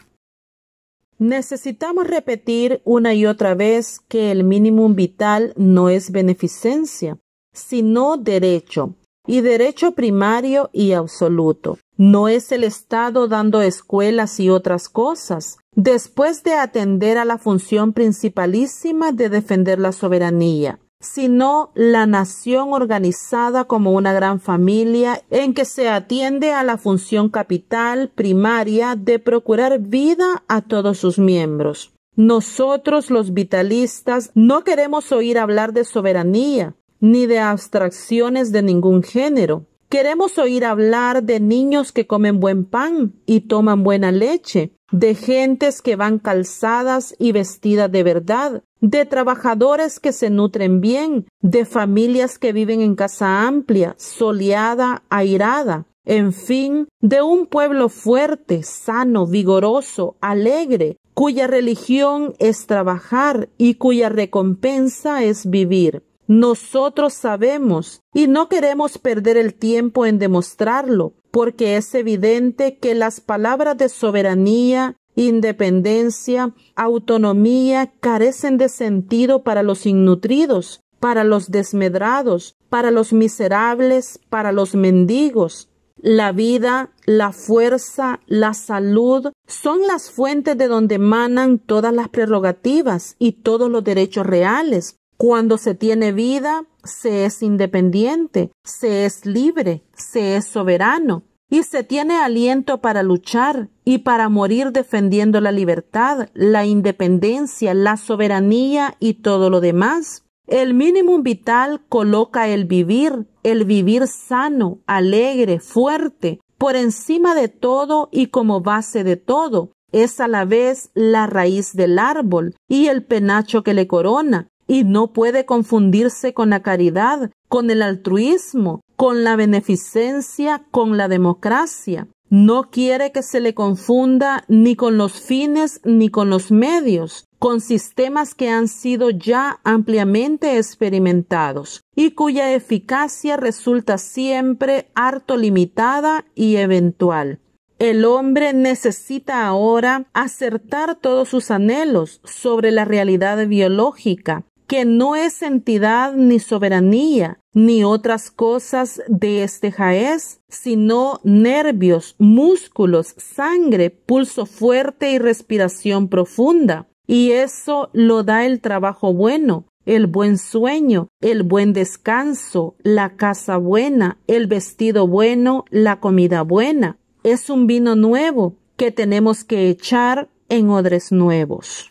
Necesitamos repetir una y otra vez que el mínimo vital no es beneficencia, sino derecho, y derecho primario y absoluto. No es el Estado dando escuelas y otras cosas, después de atender a la función principalísima de defender la soberanía, sino la nación organizada como una gran familia en que se atiende a la función capital primaria de procurar vida a todos sus miembros. Nosotros los vitalistas no queremos oír hablar de soberanía ni de abstracciones de ningún género. Queremos oír hablar de niños que comen buen pan y toman buena leche, de gentes que van calzadas y vestidas de verdad, de trabajadores que se nutren bien, de familias que viven en casa amplia, soleada, airada, en fin, de un pueblo fuerte, sano, vigoroso, alegre, cuya religión es trabajar y cuya recompensa es vivir. Nosotros sabemos y no queremos perder el tiempo en demostrarlo, porque es evidente que las palabras de soberanía, independencia, autonomía carecen de sentido para los innutridos, para los desmedrados, para los miserables, para los mendigos. La vida, la fuerza, la salud son las fuentes de donde emanan todas las prerrogativas y todos los derechos reales, cuando se tiene vida, se es independiente, se es libre, se es soberano, y se tiene aliento para luchar y para morir defendiendo la libertad, la independencia, la soberanía y todo lo demás. El mínimo vital coloca el vivir, el vivir sano, alegre, fuerte, por encima de todo y como base de todo. Es a la vez la raíz del árbol y el penacho que le corona, y no puede confundirse con la caridad, con el altruismo, con la beneficencia, con la democracia. No quiere que se le confunda ni con los fines ni con los medios, con sistemas que han sido ya ampliamente experimentados y cuya eficacia resulta siempre harto limitada y eventual. El hombre necesita ahora acertar todos sus anhelos sobre la realidad biológica, que no es entidad ni soberanía, ni otras cosas de este jaez, sino nervios, músculos, sangre, pulso fuerte y respiración profunda. Y eso lo da el trabajo bueno, el buen sueño, el buen descanso, la casa buena, el vestido bueno, la comida buena. Es un vino nuevo que tenemos que echar en odres nuevos.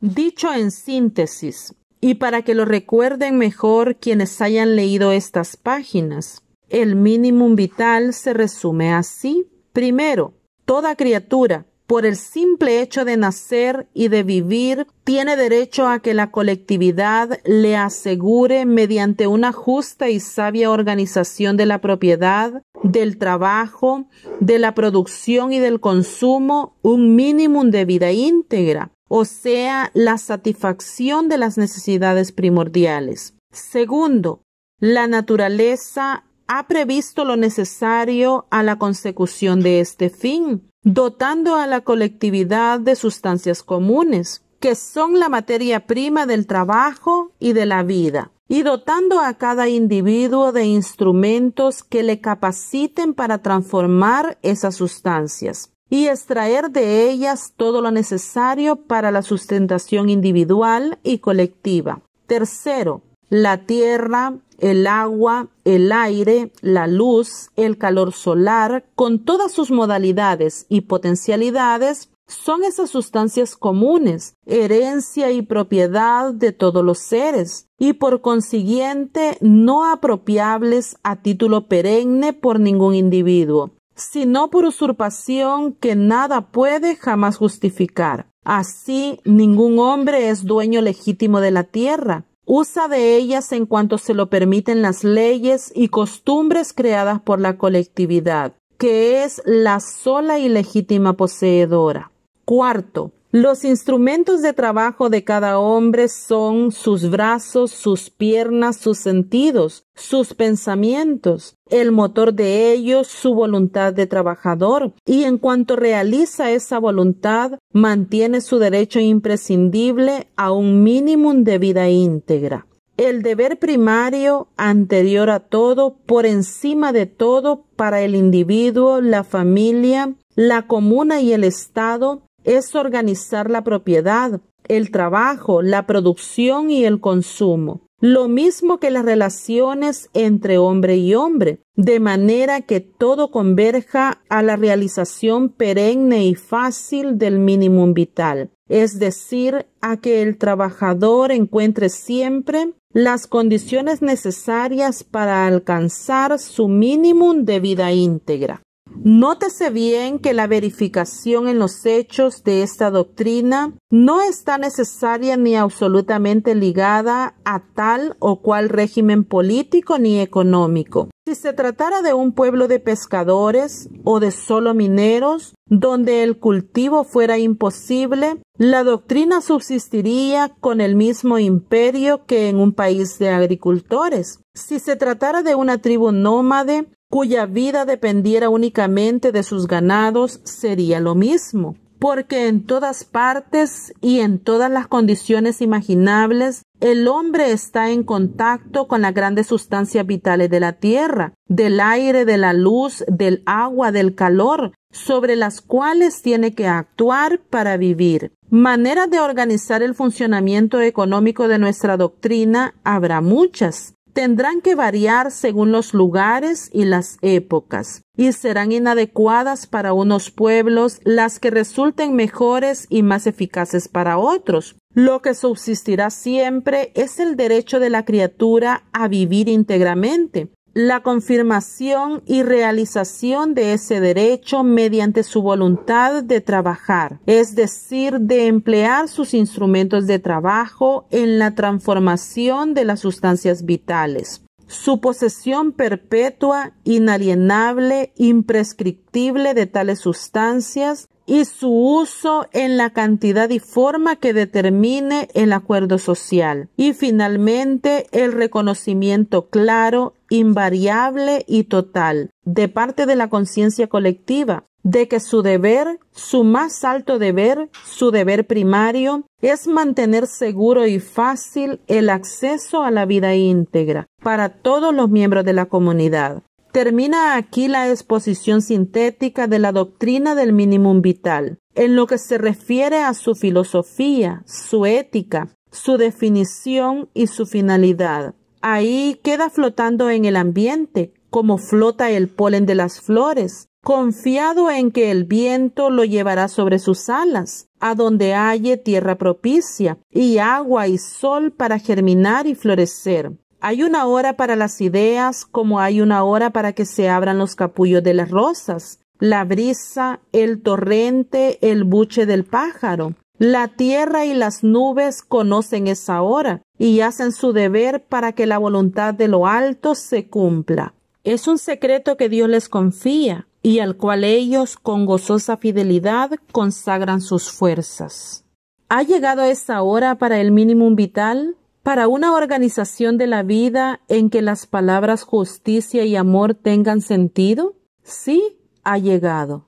Dicho en síntesis, y para que lo recuerden mejor quienes hayan leído estas páginas, el mínimo vital se resume así. Primero, toda criatura, por el simple hecho de nacer y de vivir, tiene derecho a que la colectividad le asegure, mediante una justa y sabia organización de la propiedad, del trabajo, de la producción y del consumo, un mínimo de vida íntegra o sea, la satisfacción de las necesidades primordiales. Segundo, la naturaleza ha previsto lo necesario a la consecución de este fin, dotando a la colectividad de sustancias comunes, que son la materia prima del trabajo y de la vida, y dotando a cada individuo de instrumentos que le capaciten para transformar esas sustancias y extraer de ellas todo lo necesario para la sustentación individual y colectiva. Tercero, la tierra, el agua, el aire, la luz, el calor solar, con todas sus modalidades y potencialidades, son esas sustancias comunes, herencia y propiedad de todos los seres, y por consiguiente no apropiables a título perenne por ningún individuo sino por usurpación que nada puede jamás justificar. Así, ningún hombre es dueño legítimo de la tierra. Usa de ellas en cuanto se lo permiten las leyes y costumbres creadas por la colectividad, que es la sola y legítima poseedora. Cuarto, los instrumentos de trabajo de cada hombre son sus brazos, sus piernas, sus sentidos, sus pensamientos, el motor de ellos, su voluntad de trabajador, y en cuanto realiza esa voluntad, mantiene su derecho imprescindible a un mínimo de vida íntegra. El deber primario, anterior a todo, por encima de todo, para el individuo, la familia, la comuna y el Estado es organizar la propiedad, el trabajo, la producción y el consumo, lo mismo que las relaciones entre hombre y hombre, de manera que todo converja a la realización perenne y fácil del mínimo vital, es decir, a que el trabajador encuentre siempre las condiciones necesarias para alcanzar su mínimo de vida íntegra. Nótese bien que la verificación en los hechos de esta doctrina no está necesaria ni absolutamente ligada a tal o cual régimen político ni económico. Si se tratara de un pueblo de pescadores o de solo mineros, donde el cultivo fuera imposible, la doctrina subsistiría con el mismo imperio que en un país de agricultores. Si se tratara de una tribu nómade, cuya vida dependiera únicamente de sus ganados, sería lo mismo, porque en todas partes y en todas las condiciones imaginables el hombre está en contacto con las grandes sustancias vitales de la tierra, del aire, de la luz, del agua, del calor, sobre las cuales tiene que actuar para vivir. Maneras de organizar el funcionamiento económico de nuestra doctrina habrá muchas, tendrán que variar según los lugares y las épocas, y serán inadecuadas para unos pueblos las que resulten mejores y más eficaces para otros. Lo que subsistirá siempre es el derecho de la criatura a vivir íntegramente, la confirmación y realización de ese derecho mediante su voluntad de trabajar, es decir, de emplear sus instrumentos de trabajo en la transformación de las sustancias vitales su posesión perpetua, inalienable, imprescriptible de tales sustancias y su uso en la cantidad y forma que determine el acuerdo social. Y finalmente, el reconocimiento claro, invariable y total de parte de la conciencia colectiva de que su deber, su más alto deber, su deber primario, es mantener seguro y fácil el acceso a la vida íntegra para todos los miembros de la comunidad. Termina aquí la exposición sintética de la doctrina del mínimo vital, en lo que se refiere a su filosofía, su ética, su definición y su finalidad. Ahí queda flotando en el ambiente, como flota el polen de las flores, confiado en que el viento lo llevará sobre sus alas, a donde halle tierra propicia, y agua y sol para germinar y florecer. Hay una hora para las ideas como hay una hora para que se abran los capullos de las rosas, la brisa, el torrente, el buche del pájaro. La tierra y las nubes conocen esa hora y hacen su deber para que la voluntad de lo alto se cumpla. Es un secreto que Dios les confía y al cual ellos con gozosa fidelidad consagran sus fuerzas. ¿Ha llegado esa hora para el mínimo vital? Para una organización de la vida en que las palabras justicia y amor tengan sentido? Sí, ha llegado.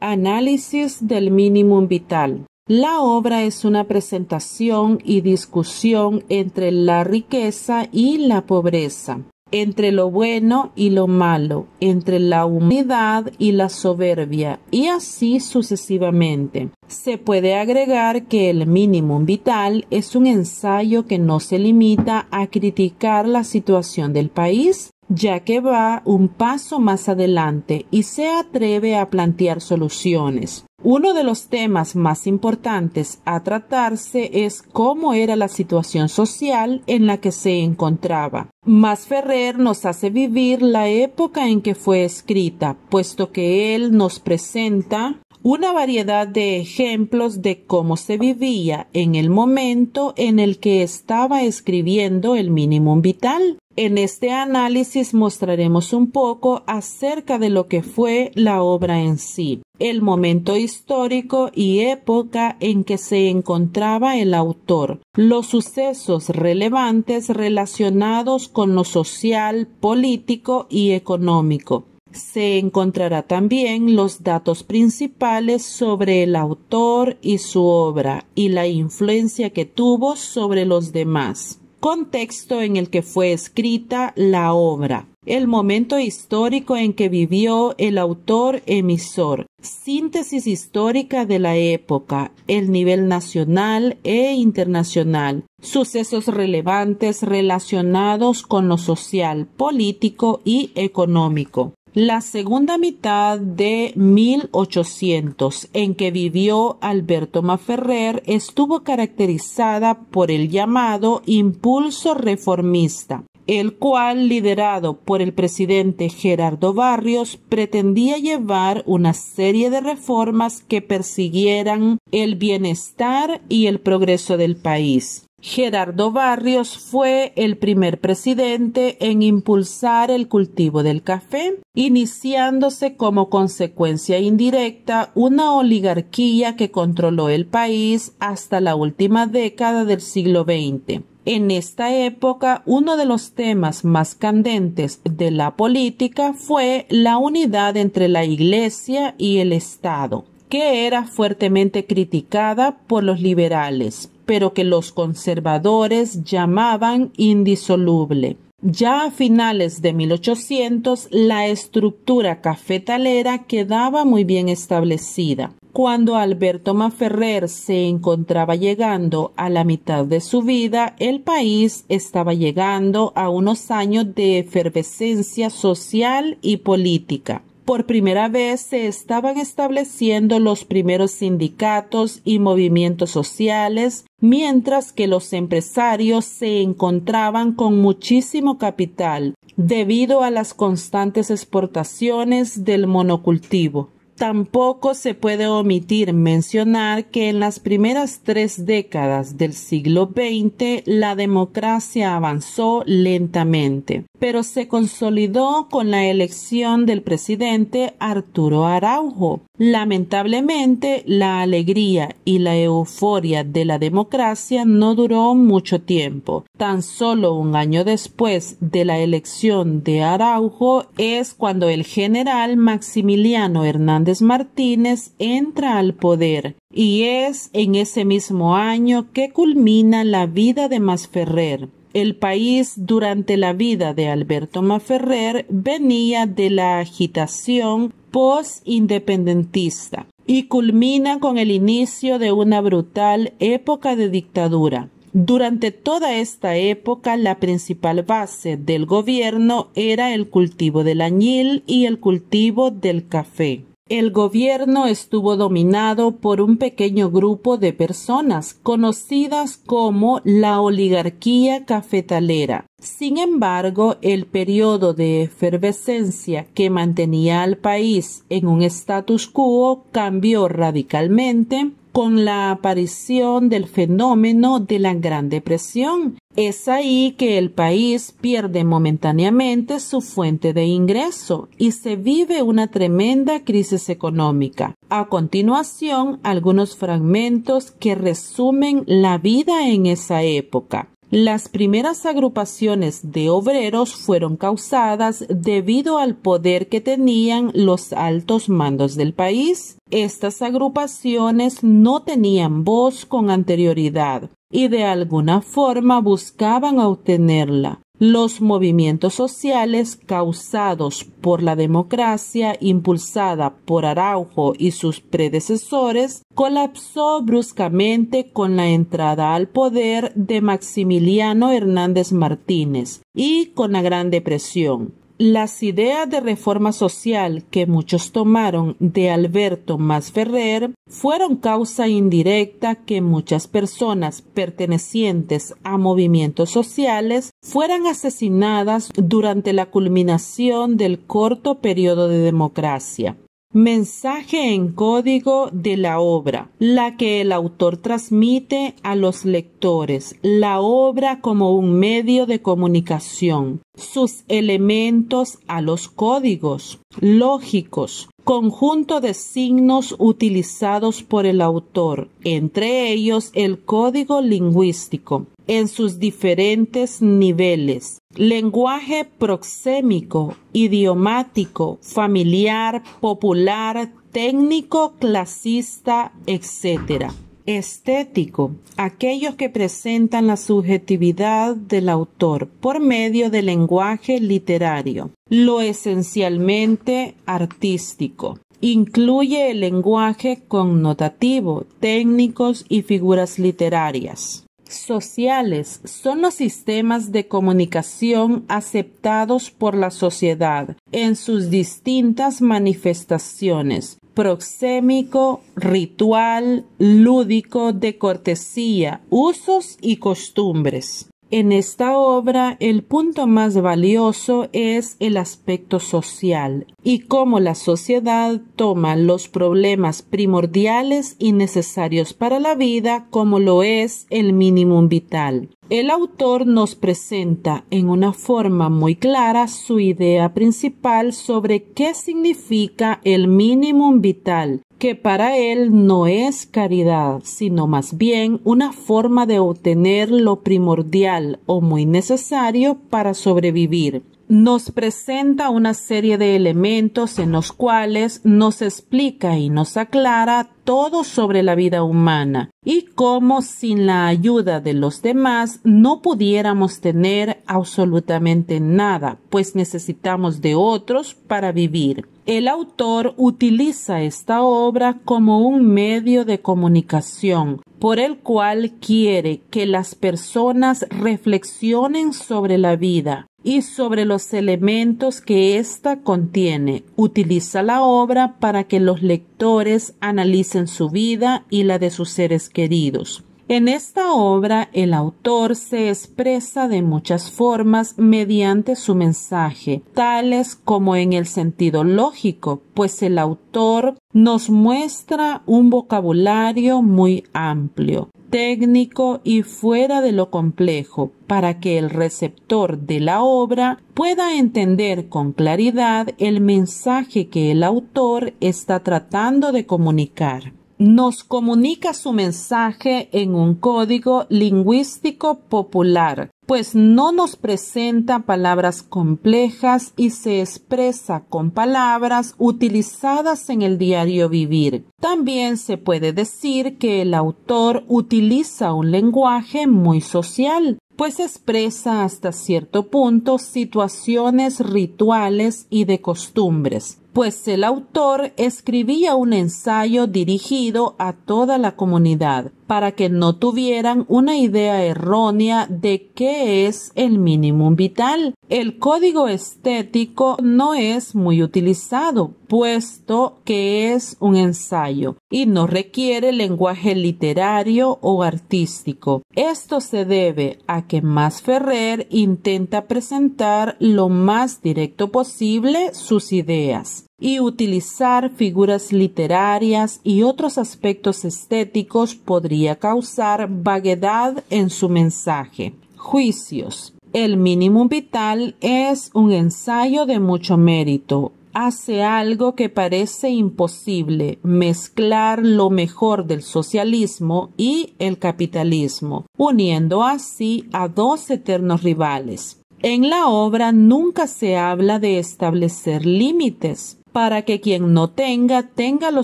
Análisis del mínimo vital. La obra es una presentación y discusión entre la riqueza y la pobreza, entre lo bueno y lo malo, entre la humildad y la soberbia, y así sucesivamente. Se puede agregar que el mínimo vital es un ensayo que no se limita a criticar la situación del país, ya que va un paso más adelante y se atreve a plantear soluciones. Uno de los temas más importantes a tratarse es cómo era la situación social en la que se encontraba. Mas Ferrer nos hace vivir la época en que fue escrita, puesto que él nos presenta una variedad de ejemplos de cómo se vivía en el momento en el que estaba escribiendo el mínimo vital. En este análisis mostraremos un poco acerca de lo que fue la obra en sí, el momento histórico y época en que se encontraba el autor, los sucesos relevantes relacionados con lo social, político y económico. Se encontrará también los datos principales sobre el autor y su obra y la influencia que tuvo sobre los demás contexto en el que fue escrita la obra, el momento histórico en que vivió el autor emisor, síntesis histórica de la época, el nivel nacional e internacional, sucesos relevantes relacionados con lo social, político y económico la segunda mitad de 1800 en que vivió Alberto Maferrer estuvo caracterizada por el llamado impulso reformista, el cual, liderado por el presidente Gerardo Barrios, pretendía llevar una serie de reformas que persiguieran el bienestar y el progreso del país. Gerardo Barrios fue el primer presidente en impulsar el cultivo del café, iniciándose como consecuencia indirecta una oligarquía que controló el país hasta la última década del siglo XX. En esta época, uno de los temas más candentes de la política fue la unidad entre la Iglesia y el Estado, que era fuertemente criticada por los liberales pero que los conservadores llamaban indisoluble. Ya a finales de 1800 la estructura cafetalera quedaba muy bien establecida. Cuando Alberto Maferrer se encontraba llegando a la mitad de su vida, el país estaba llegando a unos años de efervescencia social y política. Por primera vez se estaban estableciendo los primeros sindicatos y movimientos sociales, mientras que los empresarios se encontraban con muchísimo capital debido a las constantes exportaciones del monocultivo. Tampoco se puede omitir mencionar que en las primeras tres décadas del siglo XX la democracia avanzó lentamente, pero se consolidó con la elección del presidente Arturo Araujo. Lamentablemente, la alegría y la euforia de la democracia no duró mucho tiempo. Tan solo un año después de la elección de Araujo es cuando el general Maximiliano Hernández Martínez entra al poder y es en ese mismo año que culmina la vida de Masferrer. El país durante la vida de Alberto Masferrer venía de la agitación post-independentista y culmina con el inicio de una brutal época de dictadura. Durante toda esta época la principal base del gobierno era el cultivo del añil y el cultivo del café. El gobierno estuvo dominado por un pequeño grupo de personas conocidas como la oligarquía cafetalera. Sin embargo, el periodo de efervescencia que mantenía al país en un status quo cambió radicalmente con la aparición del fenómeno de la Gran Depresión. Es ahí que el país pierde momentáneamente su fuente de ingreso y se vive una tremenda crisis económica. A continuación, algunos fragmentos que resumen la vida en esa época. Las primeras agrupaciones de obreros fueron causadas debido al poder que tenían los altos mandos del país. Estas agrupaciones no tenían voz con anterioridad y de alguna forma buscaban obtenerla los movimientos sociales causados por la democracia impulsada por Araujo y sus predecesores colapsó bruscamente con la entrada al poder de Maximiliano Hernández Martínez y con la Gran Depresión. Las ideas de reforma social que muchos tomaron de Alberto Masferrer fueron causa indirecta que muchas personas pertenecientes a movimientos sociales fueran asesinadas durante la culminación del corto periodo de democracia. Mensaje en código de la obra, la que el autor transmite a los lectores, la obra como un medio de comunicación, sus elementos a los códigos lógicos, conjunto de signos utilizados por el autor, entre ellos el código lingüístico, en sus diferentes niveles, lenguaje proxémico, idiomático, familiar, popular, técnico, clasista, etc. Estético, aquellos que presentan la subjetividad del autor por medio del lenguaje literario, lo esencialmente artístico. Incluye el lenguaje connotativo, técnicos y figuras literarias sociales son los sistemas de comunicación aceptados por la sociedad en sus distintas manifestaciones proxémico, ritual, lúdico, de cortesía, usos y costumbres. En esta obra el punto más valioso es el aspecto social y cómo la sociedad toma los problemas primordiales y necesarios para la vida como lo es el mínimo vital. El autor nos presenta en una forma muy clara su idea principal sobre qué significa el mínimo vital, que para él no es caridad, sino más bien una forma de obtener lo primordial o muy necesario para sobrevivir nos presenta una serie de elementos en los cuales nos explica y nos aclara todo sobre la vida humana y cómo sin la ayuda de los demás no pudiéramos tener absolutamente nada, pues necesitamos de otros para vivir. El autor utiliza esta obra como un medio de comunicación por el cual quiere que las personas reflexionen sobre la vida, y sobre los elementos que ésta contiene. Utiliza la obra para que los lectores analicen su vida y la de sus seres queridos. En esta obra el autor se expresa de muchas formas mediante su mensaje, tales como en el sentido lógico, pues el autor nos muestra un vocabulario muy amplio técnico y fuera de lo complejo para que el receptor de la obra pueda entender con claridad el mensaje que el autor está tratando de comunicar. Nos comunica su mensaje en un código lingüístico popular pues no nos presenta palabras complejas y se expresa con palabras utilizadas en el diario vivir. También se puede decir que el autor utiliza un lenguaje muy social, pues expresa hasta cierto punto situaciones rituales y de costumbres, pues el autor escribía un ensayo dirigido a toda la comunidad, para que no tuvieran una idea errónea de qué es el mínimo vital. El código estético no es muy utilizado, puesto que es un ensayo y no requiere lenguaje literario o artístico. Esto se debe a que más Ferrer intenta presentar lo más directo posible sus ideas y utilizar figuras literarias y otros aspectos estéticos podría causar vaguedad en su mensaje. Juicios. El mínimo vital es un ensayo de mucho mérito. Hace algo que parece imposible, mezclar lo mejor del socialismo y el capitalismo, uniendo así a dos eternos rivales. En la obra nunca se habla de establecer límites, para que quien no tenga tenga lo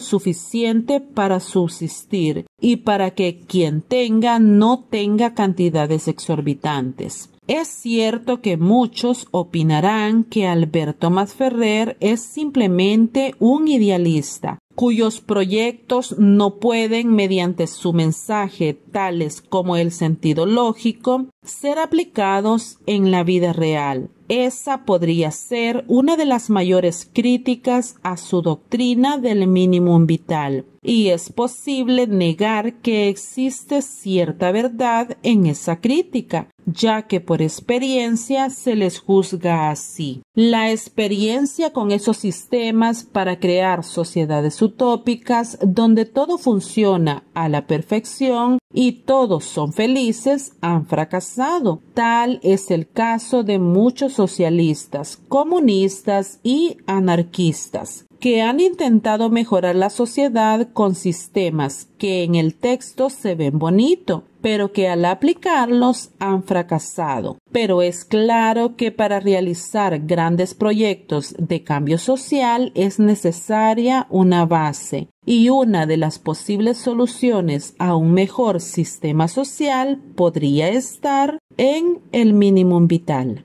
suficiente para subsistir y para que quien tenga no tenga cantidades exorbitantes. Es cierto que muchos opinarán que Alberto Masferrer es simplemente un idealista, cuyos proyectos no pueden, mediante su mensaje, tales como el sentido lógico, ser aplicados en la vida real. Esa podría ser una de las mayores críticas a su doctrina del mínimo vital, y es posible negar que existe cierta verdad en esa crítica, ya que por experiencia se les juzga así. La experiencia con esos sistemas para crear sociedades utópicas donde todo funciona a la perfección y todos son felices han fracasado. Tal es el caso de muchos socialistas, comunistas y anarquistas que han intentado mejorar la sociedad con sistemas que en el texto se ven bonito, pero que al aplicarlos han fracasado. Pero es claro que para realizar grandes proyectos de cambio social es necesaria una base y una de las posibles soluciones a un mejor sistema social podría estar en el mínimo vital.